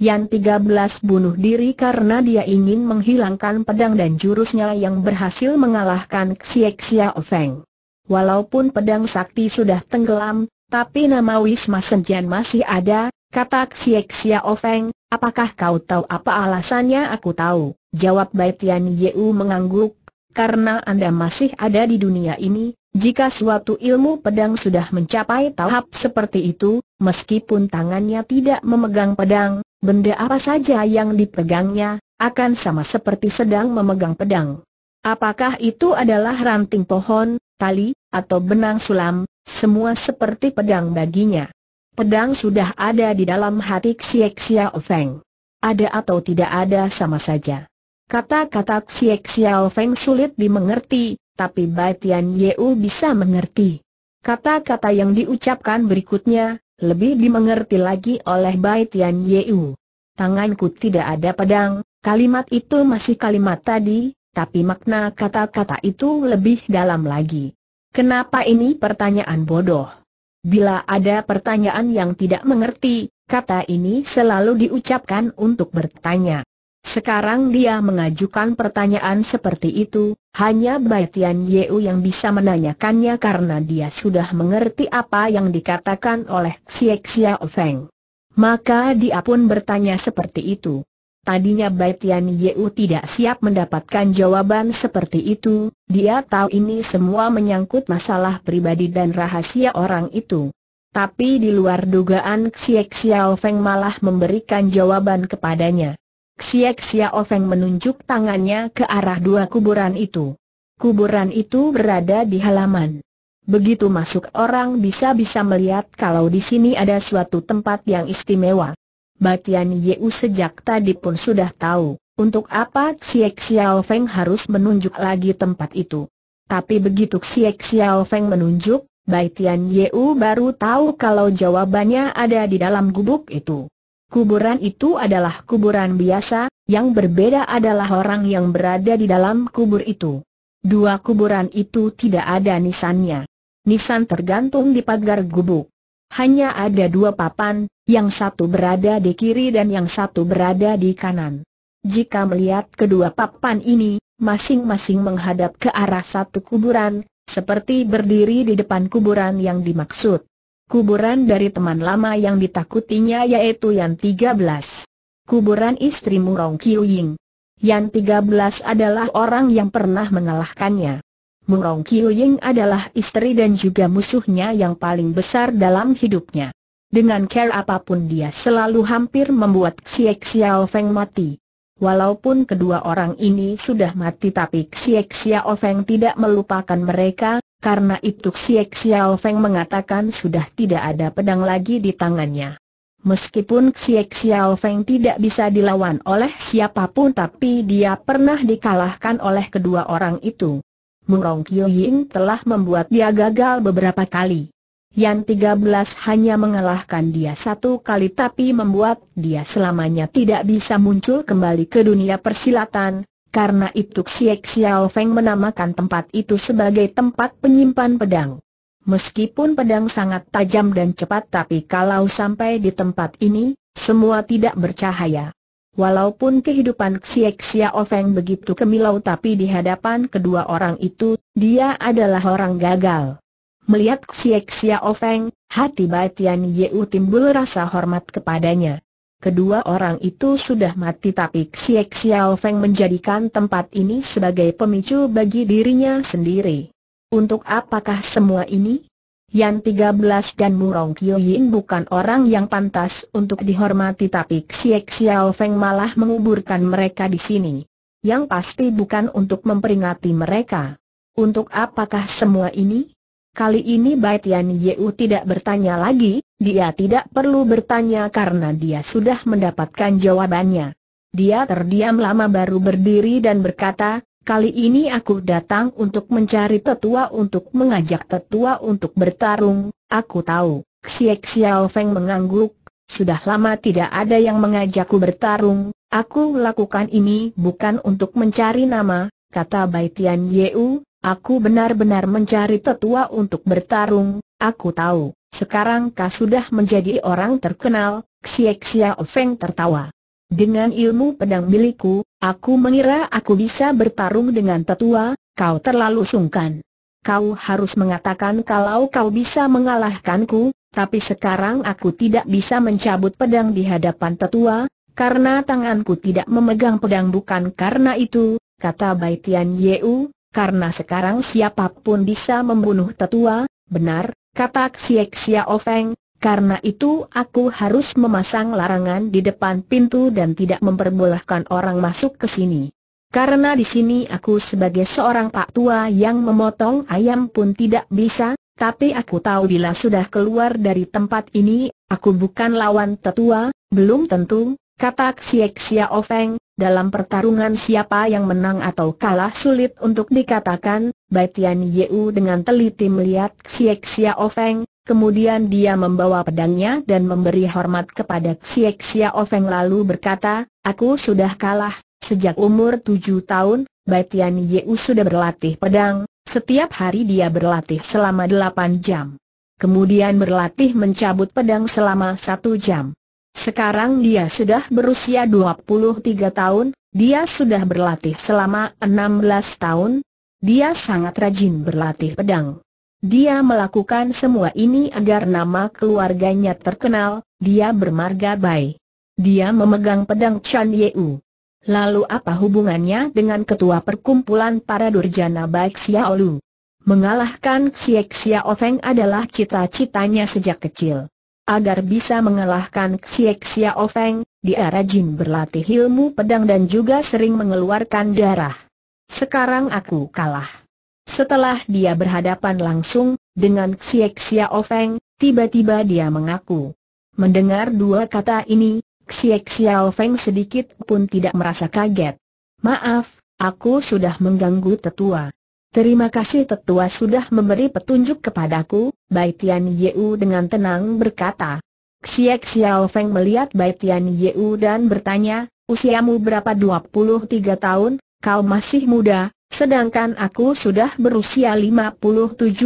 Yan 13 bunuh diri karena dia ingin menghilangkan pedang dan jurusnya yang berhasil mengalahkan Xiek Xiao Feng. Walaupun pedang sakti sudah tenggelam, tapi nama Wisma Senjan masih ada, kata Xiek Xia Ofeng, apakah kau tahu apa alasannya aku tahu? Jawab Bai Tian Yeu mengangguk, karena Anda masih ada di dunia ini, jika suatu ilmu pedang sudah mencapai tahap seperti itu, meskipun tangannya tidak memegang pedang, benda apa saja yang dipegangnya, akan sama seperti sedang memegang pedang. Apakah itu adalah ranting pohon, tali, atau benang sulam, semua seperti pedang baginya. Pedang sudah ada di dalam hati Xiek Xiao Feng. Ada atau tidak ada sama saja. Kata-kata Xiek Xiao Feng sulit dimengerti, tapi Bai Tian Yeu bisa mengerti. Kata-kata yang diucapkan berikutnya, lebih dimengerti lagi oleh Bai Tian Yeu. Tanganku tidak ada pedang, kalimat itu masih kalimat tadi, tapi makna kata-kata itu lebih dalam lagi. Kenapa ini pertanyaan bodoh? Bila ada pertanyaan yang tidak mengerti, kata ini selalu diucapkan untuk bertanya. Sekarang dia mengajukan pertanyaan seperti itu, hanya Bai Tian Yeu yang bisa menanyakannya karena dia sudah mengerti apa yang dikatakan oleh Xie Xiao Feng. Maka dia pun bertanya seperti itu. Tadinya Bai Tian Yeu tidak siap mendapatkan jawaban seperti itu, dia tahu ini semua menyangkut masalah pribadi dan rahasia orang itu. Tapi di luar dugaan Xie Xiao Feng malah memberikan jawaban kepadanya. Xie Xiao Feng menunjuk tangannya ke arah dua kuburan itu. Kuburan itu berada di halaman. Begitu masuk orang bisa-bisa melihat kalau di sini ada suatu tempat yang istimewa. Batian Yeu sejak tadi pun sudah tahu, untuk apa Xiek Xiao Feng harus menunjuk lagi tempat itu. Tapi begitu Xiek Xiao Feng menunjuk, Batian Yeu baru tahu kalau jawabannya ada di dalam gubuk itu. Kuburan itu adalah kuburan biasa, yang berbeda adalah orang yang berada di dalam kubur itu. Dua kuburan itu tidak ada nisannya. Nisan tergantung di pagar gubuk hanya ada dua papan, yang satu berada di kiri dan yang satu berada di kanan. Jika melihat kedua papan ini, masing-masing menghadap ke arah satu kuburan, seperti berdiri di depan kuburan yang dimaksud. Kuburan dari teman lama yang ditakutinya yaitu Yan 13. Kuburan istri Murong Ying. Yan 13 adalah orang yang pernah mengalahkannya. Murong Kiu Ying adalah istri dan juga musuhnya yang paling besar dalam hidupnya. Dengan care apapun dia selalu hampir membuat Xiek Xiao Feng mati. Walaupun kedua orang ini sudah mati tapi Xiek Xiao Feng tidak melupakan mereka, karena itu Xiek Xiao Feng mengatakan sudah tidak ada pedang lagi di tangannya. Meskipun Xiek Xiao Feng tidak bisa dilawan oleh siapapun tapi dia pernah dikalahkan oleh kedua orang itu. Murong Kyo Yin telah membuat dia gagal beberapa kali. Yang 13 hanya mengalahkan dia satu kali tapi membuat dia selamanya tidak bisa muncul kembali ke dunia persilatan, karena itu Xiek Xiao Feng menamakan tempat itu sebagai tempat penyimpan pedang. Meskipun pedang sangat tajam dan cepat tapi kalau sampai di tempat ini, semua tidak bercahaya. Walaupun kehidupan Xie Xia Ofeng begitu kemilau tapi di hadapan kedua orang itu, dia adalah orang gagal. Melihat Xie Xia Ofeng, hati Batian Yeu timbul rasa hormat kepadanya. Kedua orang itu sudah mati tapi Xie Xia Ofeng menjadikan tempat ini sebagai pemicu bagi dirinya sendiri. Untuk apakah semua ini? Yan 13 dan Murong Kyo Yin bukan orang yang pantas untuk dihormati tapi Xiek Xiao Feng malah menguburkan mereka di sini. Yang pasti bukan untuk memperingati mereka. Untuk apakah semua ini? Kali ini Bai Tian Yeu tidak bertanya lagi, dia tidak perlu bertanya karena dia sudah mendapatkan jawabannya. Dia terdiam lama baru berdiri dan berkata, Kali ini aku datang untuk mencari tetua untuk mengajak tetua untuk bertarung, aku tahu. Xiek Xiao Feng mengangguk, sudah lama tidak ada yang mengajakku bertarung, aku lakukan ini bukan untuk mencari nama, kata Bai Tian Yeu, aku benar-benar mencari tetua untuk bertarung, aku tahu. Sekarang kau sudah menjadi orang terkenal, Xiek Xiao Feng tertawa. Dengan ilmu pedang milikku, aku mengira aku bisa bertarung dengan tetua, kau terlalu sungkan. Kau harus mengatakan kalau kau bisa mengalahkanku, tapi sekarang aku tidak bisa mencabut pedang di hadapan tetua, karena tanganku tidak memegang pedang bukan karena itu, kata Bai Tian Yeu, karena sekarang siapapun bisa membunuh tetua, benar, kata Xiek Xia Ofeng, karena itu aku harus memasang larangan di depan pintu dan tidak memperbolehkan orang masuk ke sini. Karena di sini aku sebagai seorang pak tua yang memotong ayam pun tidak bisa, tapi aku tahu bila sudah keluar dari tempat ini, aku bukan lawan tetua, belum tentu, kata Xiek Xia Ofeng, dalam pertarungan siapa yang menang atau kalah sulit untuk dikatakan, Bai Tian Yeu dengan teliti melihat Xiek Xia Ofeng, Kemudian dia membawa pedangnya dan memberi hormat kepada Xie Xia Ofeng lalu berkata, Aku sudah kalah, sejak umur tujuh tahun, Bai Tian Yeu sudah berlatih pedang, setiap hari dia berlatih selama delapan jam. Kemudian berlatih mencabut pedang selama satu jam. Sekarang dia sudah berusia dua puluh tiga tahun, dia sudah berlatih selama enam belas tahun. Dia sangat rajin berlatih pedang. Dia melakukan semua ini agar nama keluarganya terkenal, dia bermarga baik. Dia memegang pedang Chan Yeu. Lalu apa hubungannya dengan ketua perkumpulan para durjana baik Xiaolu? Mengalahkan Xie Xia Ofeng adalah cita-citanya sejak kecil. Agar bisa mengalahkan Xie Xia Ofeng, dia rajin berlatih ilmu pedang dan juga sering mengeluarkan darah. Sekarang aku kalah. Setelah dia berhadapan langsung, dengan Xie Xiao Feng, tiba-tiba dia mengaku. Mendengar dua kata ini, Xie Xiao Feng sedikit pun tidak merasa kaget. Maaf, aku sudah mengganggu tetua. Terima kasih tetua sudah memberi petunjuk kepadaku, Bai Tian Yeu dengan tenang berkata. Xie Xiao Feng melihat Bai Tian Yeu dan bertanya, usiamu berapa 23 tahun, kau masih muda, Sedangkan aku sudah berusia 57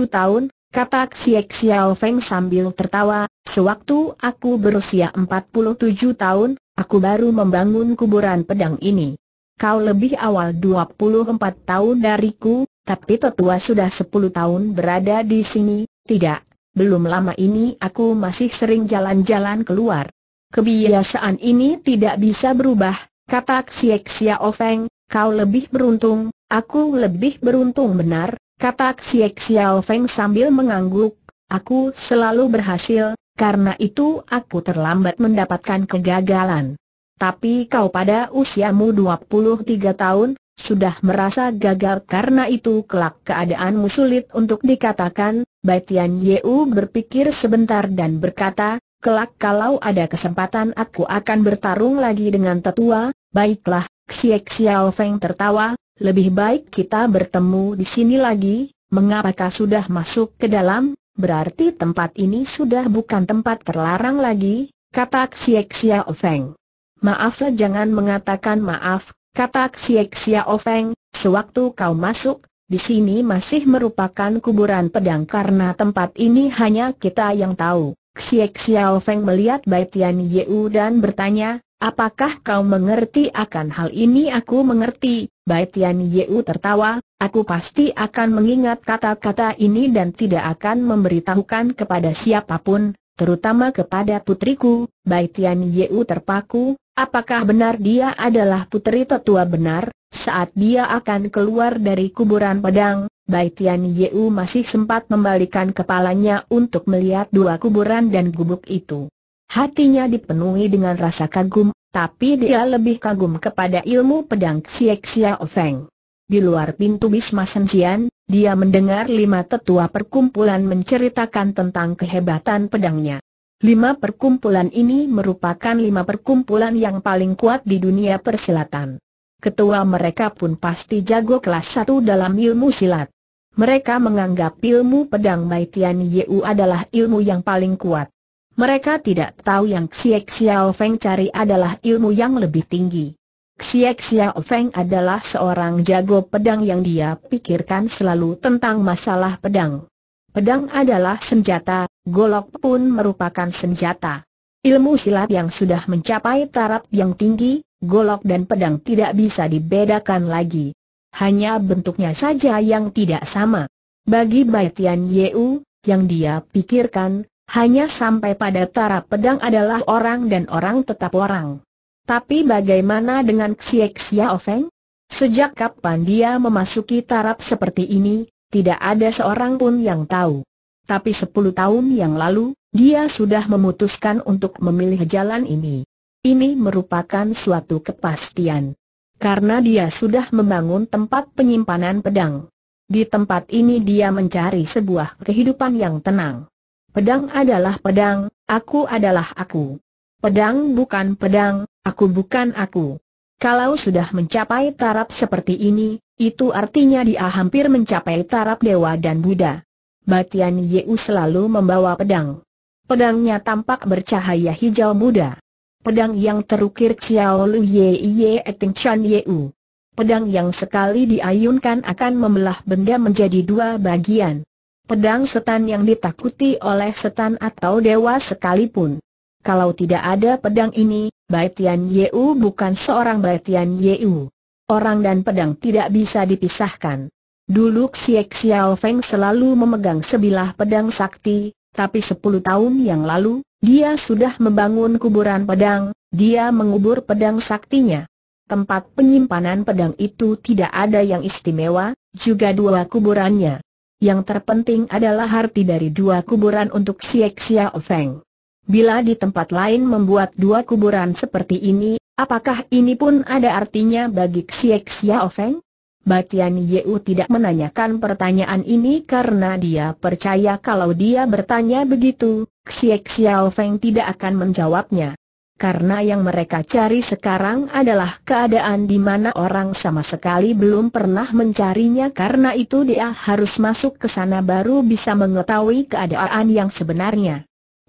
tahun, kata Xiek Xiao Feng sambil tertawa, sewaktu aku berusia 47 tahun, aku baru membangun kuburan pedang ini. Kau lebih awal 24 tahun dariku, tapi tetua sudah 10 tahun berada di sini, tidak, belum lama ini aku masih sering jalan-jalan keluar. Kebiasaan ini tidak bisa berubah, kata Xiek Xiao Feng, Kau lebih beruntung, aku lebih beruntung benar, kata Xiek Xiao Feng sambil mengangguk, aku selalu berhasil, karena itu aku terlambat mendapatkan kegagalan. Tapi kau pada usiamu 23 tahun, sudah merasa gagal karena itu kelak keadaanmu sulit untuk dikatakan, Baitian Yeu berpikir sebentar dan berkata, kelak kalau ada kesempatan aku akan bertarung lagi dengan tetua, baiklah, Xiek Xiao Feng tertawa, lebih baik kita bertemu di sini lagi, mengapakah sudah masuk ke dalam, berarti tempat ini sudah bukan tempat terlarang lagi, kata Xiek Xiao Feng. Maaflah jangan mengatakan maaf, kata Xiek Xiao Feng, sewaktu kau masuk, di sini masih merupakan kuburan pedang karena tempat ini hanya kita yang tahu. Xie Xiao Feng melihat Bai Tian Yu dan bertanya, apakah kau mengerti akan hal ini? Aku mengerti, Bai Tian Yu tertawa, aku pasti akan mengingat kata-kata ini dan tidak akan memberitahukan kepada siapapun, terutama kepada putriku. Bai Tian Yu terpaku, apakah benar dia adalah putri tetua benar? Saat dia akan keluar dari kuburan pedang, Bai Tian Yeu masih sempat membalikan kepalanya untuk melihat dua kuburan dan gubuk itu. Hatinya dipenuhi dengan rasa kagum, tapi dia lebih kagum kepada ilmu pedang Xiek Xiao Feng. Di luar pintu Bisma Sensian, dia mendengar lima tetua perkumpulan menceritakan tentang kehebatan pedangnya. Lima perkumpulan ini merupakan lima perkumpulan yang paling kuat di dunia persilatan. Ketua mereka pun pasti jago kelas satu dalam ilmu silat. Mereka menganggap ilmu pedang Mai Tian Yu adalah ilmu yang paling kuat. Mereka tidak tahu yang Xiek Xiao Feng cari adalah ilmu yang lebih tinggi. Xiek Xiao Feng adalah seorang jago pedang yang dia pikirkan selalu tentang masalah pedang. Pedang adalah senjata, golok pun merupakan senjata. Ilmu silat yang sudah mencapai taraf yang tinggi, golok dan pedang tidak bisa dibedakan lagi. Hanya bentuknya saja yang tidak sama. Bagi Baitian Tian Yeu, yang dia pikirkan, hanya sampai pada taraf pedang adalah orang dan orang tetap orang. Tapi bagaimana dengan Xiek Xiao Feng? Sejak kapan dia memasuki taraf seperti ini, tidak ada seorang pun yang tahu. Tapi 10 tahun yang lalu, dia sudah memutuskan untuk memilih jalan ini. Ini merupakan suatu kepastian. Karena dia sudah membangun tempat penyimpanan pedang. Di tempat ini dia mencari sebuah kehidupan yang tenang. Pedang adalah pedang, aku adalah aku. Pedang bukan pedang, aku bukan aku. Kalau sudah mencapai taraf seperti ini, itu artinya dia hampir mencapai taraf dewa dan Buddha. Batian Yeu selalu membawa pedang. Pedangnya tampak bercahaya hijau muda. Pedang yang terukir Xiao Lu Ye Ye Eting Chan Ye U. Pedang yang sekali diayunkan akan membelah benda menjadi dua bagian. Pedang setan yang ditakuti oleh setan atau dewa sekalipun. Kalau tidak ada pedang ini, Bai Tian Yeu bukan seorang Bai Tian Yeu. Orang dan pedang tidak bisa dipisahkan. Dulu Xie Xiao Feng selalu memegang sebilah pedang sakti, tapi sepuluh tahun yang lalu, dia sudah membangun kuburan pedang, dia mengubur pedang saktinya. Tempat penyimpanan pedang itu tidak ada yang istimewa, juga dua kuburannya. Yang terpenting adalah arti dari dua kuburan untuk Siek Xiao Feng. Bila di tempat lain membuat dua kuburan seperti ini, apakah ini pun ada artinya bagi Siek Xiao Feng? Batian Yeu tidak menanyakan pertanyaan ini karena dia percaya kalau dia bertanya begitu, Xie Xiao Feng tidak akan menjawabnya. Karena yang mereka cari sekarang adalah keadaan di mana orang sama sekali belum pernah mencarinya karena itu dia harus masuk ke sana baru bisa mengetahui keadaan yang sebenarnya.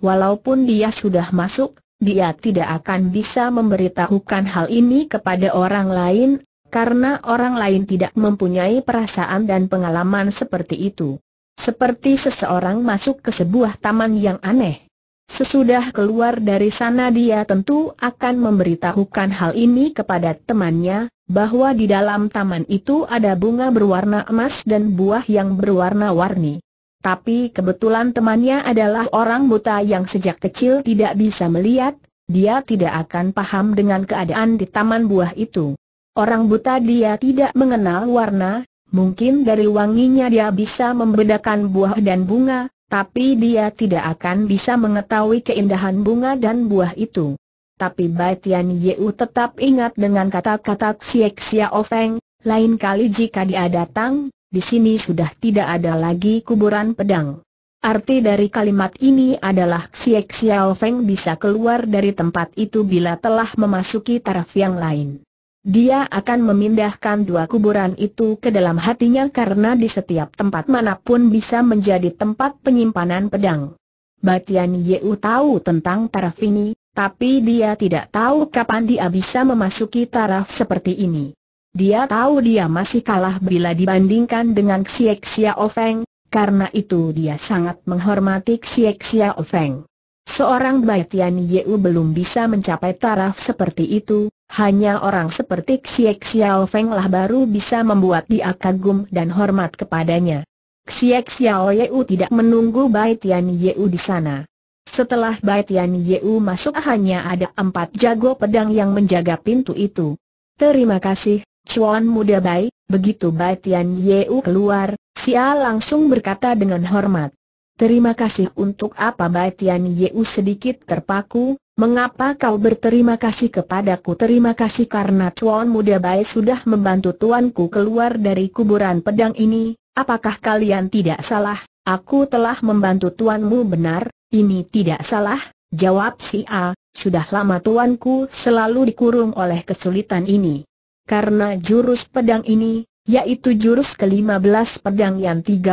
Walaupun dia sudah masuk, dia tidak akan bisa memberitahukan hal ini kepada orang lain, karena orang lain tidak mempunyai perasaan dan pengalaman seperti itu. Seperti seseorang masuk ke sebuah taman yang aneh. Sesudah keluar dari sana dia tentu akan memberitahukan hal ini kepada temannya, bahwa di dalam taman itu ada bunga berwarna emas dan buah yang berwarna-warni. Tapi kebetulan temannya adalah orang buta yang sejak kecil tidak bisa melihat, dia tidak akan paham dengan keadaan di taman buah itu. Orang buta dia tidak mengenal warna, mungkin dari wanginya dia bisa membedakan buah dan bunga, tapi dia tidak akan bisa mengetahui keindahan bunga dan buah itu. Tapi Bai Tian Yeu tetap ingat dengan kata-kata Xiek Xia Ofeng, lain kali jika dia datang, di sini sudah tidak ada lagi kuburan pedang. Arti dari kalimat ini adalah Xiek Ofeng Feng bisa keluar dari tempat itu bila telah memasuki taraf yang lain. Dia akan memindahkan dua kuburan itu ke dalam hatinya karena di setiap tempat manapun bisa menjadi tempat penyimpanan pedang. Batian Yeu tahu tentang taraf ini, tapi dia tidak tahu kapan dia bisa memasuki taraf seperti ini. Dia tahu dia masih kalah bila dibandingkan dengan Xiek Xiao Feng, karena itu dia sangat menghormati Xiek Xiao Feng. Seorang Batian Yu Yeu belum bisa mencapai taraf seperti itu, hanya orang seperti Xiek Xiao Feng lah baru bisa membuat dia kagum dan hormat kepadanya. Xiek Xiao Yeu tidak menunggu Bai Tian Yeu di sana. Setelah Bai Tian Yeu masuk hanya ada empat jago pedang yang menjaga pintu itu. Terima kasih, Chuan Muda Bai, begitu Bai Tian Yeu keluar, Xia langsung berkata dengan hormat. Terima kasih untuk apa Bai Tian Yeu sedikit terpaku, Mengapa kau berterima kasih kepadaku? Terima kasih karena Tuan Muda Bai sudah membantu tuanku keluar dari kuburan pedang ini. Apakah kalian tidak salah? Aku telah membantu tuanmu benar, ini tidak salah, jawab si A. Sudah lama tuanku selalu dikurung oleh kesulitan ini. Karena jurus pedang ini, yaitu jurus ke-15 pedang yang 13,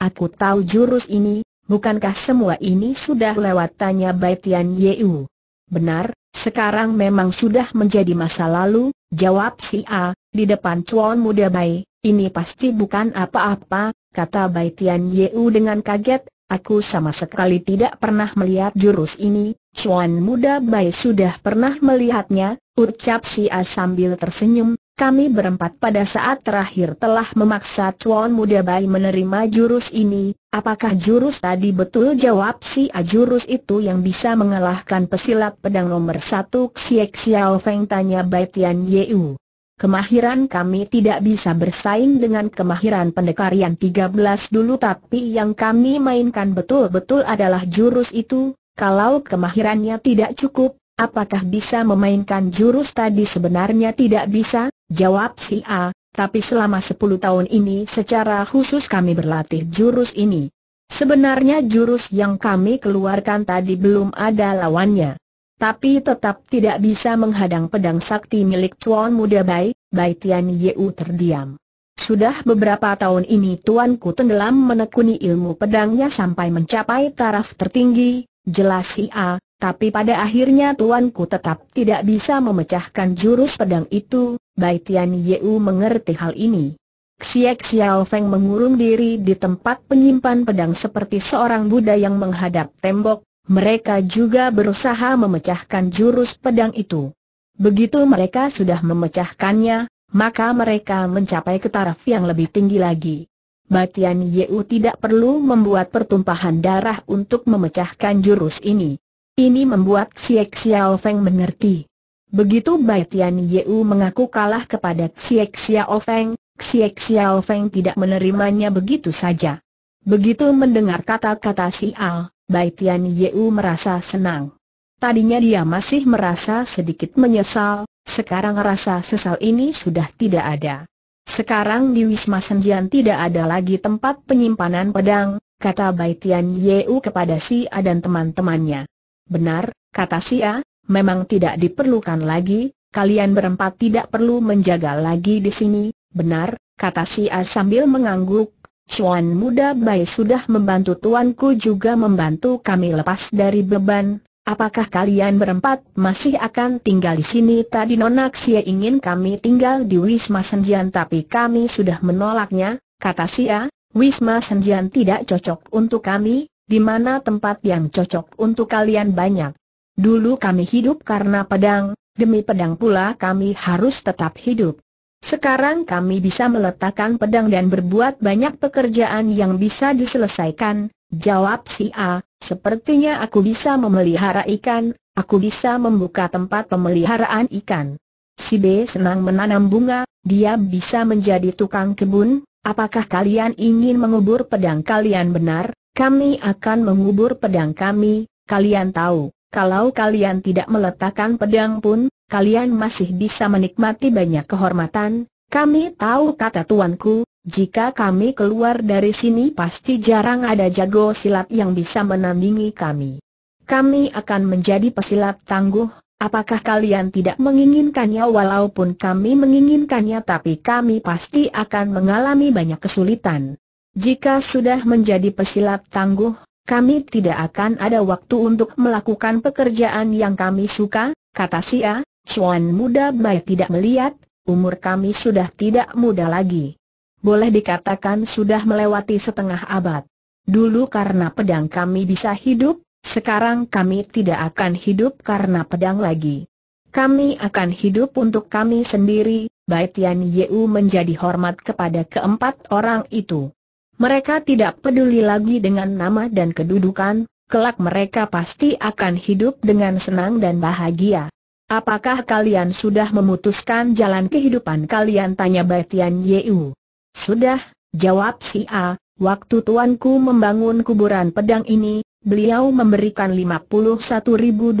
aku tahu jurus ini, Bukankah semua ini sudah lewat tanya Bai Tian Yeu? Benar, sekarang memang sudah menjadi masa lalu, jawab si A, di depan cuan muda Bai, ini pasti bukan apa-apa, kata Baitian Tian Yeu dengan kaget, aku sama sekali tidak pernah melihat jurus ini, cuan muda Bai sudah pernah melihatnya, ucap si A sambil tersenyum, kami berempat pada saat terakhir telah memaksa Chuan Muda Bai menerima jurus ini, apakah jurus tadi betul jawab si A jurus itu yang bisa mengalahkan pesilat pedang nomor satu Xiek Xiao Feng tanya Bai Tian Yeu. Kemahiran kami tidak bisa bersaing dengan kemahiran pendekar yang 13 dulu tapi yang kami mainkan betul-betul adalah jurus itu, kalau kemahirannya tidak cukup, apakah bisa memainkan jurus tadi sebenarnya tidak bisa? Jawab si A, tapi selama 10 tahun ini secara khusus kami berlatih jurus ini. Sebenarnya jurus yang kami keluarkan tadi belum ada lawannya. Tapi tetap tidak bisa menghadang pedang sakti milik Tuan Muda Bai, Bai Tian Yeu terdiam. Sudah beberapa tahun ini tuanku tenggelam menekuni ilmu pedangnya sampai mencapai taraf tertinggi, jelas si A, tapi pada akhirnya tuanku tetap tidak bisa memecahkan jurus pedang itu, Bai Tian Yeu mengerti hal ini. Xiek Xiao Feng mengurung diri di tempat penyimpan pedang seperti seorang Buddha yang menghadap tembok, mereka juga berusaha memecahkan jurus pedang itu. Begitu mereka sudah memecahkannya, maka mereka mencapai ke taraf yang lebih tinggi lagi. Batian Yeu tidak perlu membuat pertumpahan darah untuk memecahkan jurus ini. Ini membuat Xiek Xiao Feng mengerti. Begitu Bai Tian Yeu mengaku kalah kepada Xiek Xiao Feng, Xiek Xiao Feng tidak menerimanya begitu saja. Begitu mendengar kata-kata si Al, Bai Tian Yeu merasa senang. Tadinya dia masih merasa sedikit menyesal, sekarang rasa sesal ini sudah tidak ada. Sekarang di Wisma Senjian tidak ada lagi tempat penyimpanan pedang, kata Bai Tian Yeu kepada si A dan teman-temannya. Benar, kata si A, memang tidak diperlukan lagi, kalian berempat tidak perlu menjaga lagi di sini, benar, kata si A sambil mengangguk. Chuan muda baik sudah membantu tuanku juga membantu kami lepas dari beban, Apakah kalian berempat masih akan tinggal di sini? Tadi Nona A ingin kami tinggal di Wisma Senjian tapi kami sudah menolaknya, kata si A, Wisma Senjian tidak cocok untuk kami, di mana tempat yang cocok untuk kalian banyak. Dulu kami hidup karena pedang, demi pedang pula kami harus tetap hidup. Sekarang kami bisa meletakkan pedang dan berbuat banyak pekerjaan yang bisa diselesaikan, jawab si A, sepertinya aku bisa memelihara ikan, aku bisa membuka tempat pemeliharaan ikan. Si B senang menanam bunga, dia bisa menjadi tukang kebun, apakah kalian ingin mengubur pedang kalian benar? Kami akan mengubur pedang kami, kalian tahu. Kalau kalian tidak meletakkan pedang pun, kalian masih bisa menikmati banyak kehormatan. Kami tahu kata tuanku, jika kami keluar dari sini pasti jarang ada jago silat yang bisa menandingi kami. Kami akan menjadi pesilat tangguh, apakah kalian tidak menginginkannya walaupun kami menginginkannya tapi kami pasti akan mengalami banyak kesulitan. Jika sudah menjadi pesilat tangguh, kami tidak akan ada waktu untuk melakukan pekerjaan yang kami suka, kata Sia, Chuan muda baik tidak melihat, umur kami sudah tidak muda lagi. Boleh dikatakan sudah melewati setengah abad. Dulu karena pedang kami bisa hidup, sekarang kami tidak akan hidup karena pedang lagi. Kami akan hidup untuk kami sendiri, Baitian Yeu menjadi hormat kepada keempat orang itu. Mereka tidak peduli lagi dengan nama dan kedudukan, kelak mereka pasti akan hidup dengan senang dan bahagia. Apakah kalian sudah memutuskan jalan kehidupan kalian? Tanya Batian Yeu. Sudah, jawab si A, waktu tuanku membangun kuburan pedang ini, beliau memberikan 51.200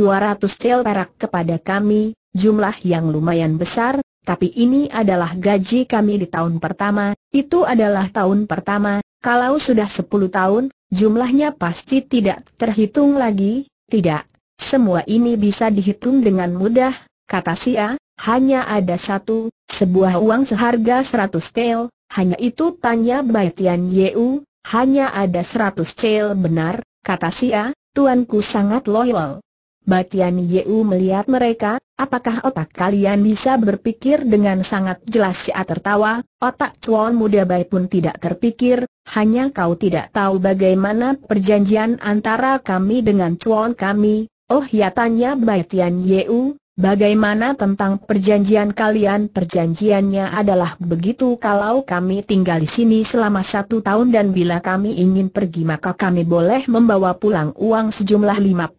tel perak kepada kami, jumlah yang lumayan besar, tapi ini adalah gaji kami di tahun pertama, itu adalah tahun pertama, kalau sudah sepuluh tahun, jumlahnya pasti tidak terhitung lagi, tidak. Semua ini bisa dihitung dengan mudah, kata Sia, hanya ada satu, sebuah uang seharga seratus tel, hanya itu tanya Baitian Yeu, hanya ada seratus tel benar, kata Sia, tuanku sangat loyal. Batian Yeu melihat mereka, apakah otak kalian bisa berpikir dengan sangat jelas A tertawa, otak cuan muda baik pun tidak terpikir, hanya kau tidak tahu bagaimana perjanjian antara kami dengan cuan kami, oh ya tanya Batian Yeu, Bagaimana tentang perjanjian kalian? Perjanjiannya adalah begitu kalau kami tinggal di sini selama satu tahun dan bila kami ingin pergi maka kami boleh membawa pulang uang sejumlah 51.200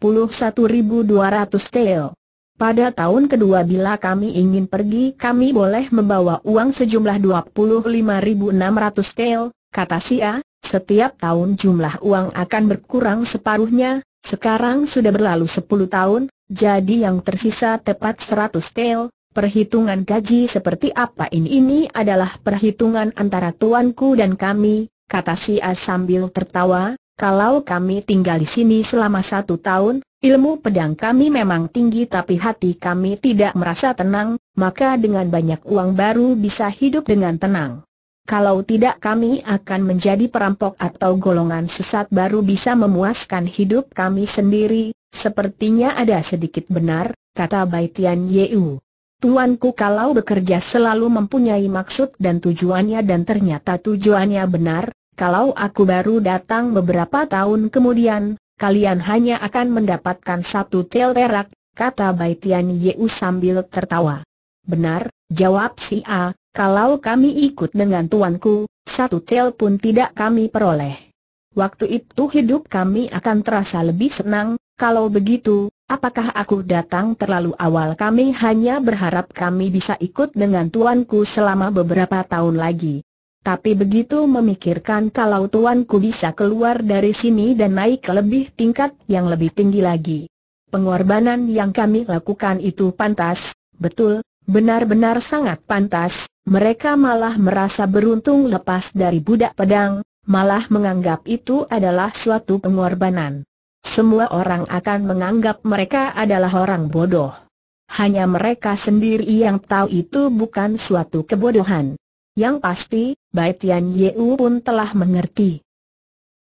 TL. Pada tahun kedua bila kami ingin pergi kami boleh membawa uang sejumlah 25.600 tel, kata Sia, setiap tahun jumlah uang akan berkurang separuhnya, sekarang sudah berlalu 10 tahun, jadi yang tersisa tepat 100 tel, perhitungan gaji seperti apa ini ini adalah perhitungan antara tuanku dan kami, kata si A sambil tertawa, kalau kami tinggal di sini selama satu tahun, ilmu pedang kami memang tinggi tapi hati kami tidak merasa tenang, maka dengan banyak uang baru bisa hidup dengan tenang. Kalau tidak kami akan menjadi perampok atau golongan sesat baru bisa memuaskan hidup kami sendiri, Sepertinya ada sedikit benar, kata Baitian Yeu. Tuanku kalau bekerja selalu mempunyai maksud dan tujuannya dan ternyata tujuannya benar, kalau aku baru datang beberapa tahun kemudian, kalian hanya akan mendapatkan satu tel perak, kata Baitian Yeu sambil tertawa. Benar, jawab si A, kalau kami ikut dengan tuanku, satu tel pun tidak kami peroleh. Waktu itu hidup kami akan terasa lebih senang, kalau begitu, apakah aku datang terlalu awal? Kami hanya berharap kami bisa ikut dengan tuanku selama beberapa tahun lagi. Tapi begitu memikirkan kalau tuanku bisa keluar dari sini dan naik ke lebih tingkat yang lebih tinggi lagi. Pengorbanan yang kami lakukan itu pantas, betul, benar-benar sangat pantas, mereka malah merasa beruntung lepas dari budak pedang, malah menganggap itu adalah suatu pengorbanan. Semua orang akan menganggap mereka adalah orang bodoh. Hanya mereka sendiri yang tahu itu bukan suatu kebodohan. Yang pasti, Bai Tian Yeu pun telah mengerti.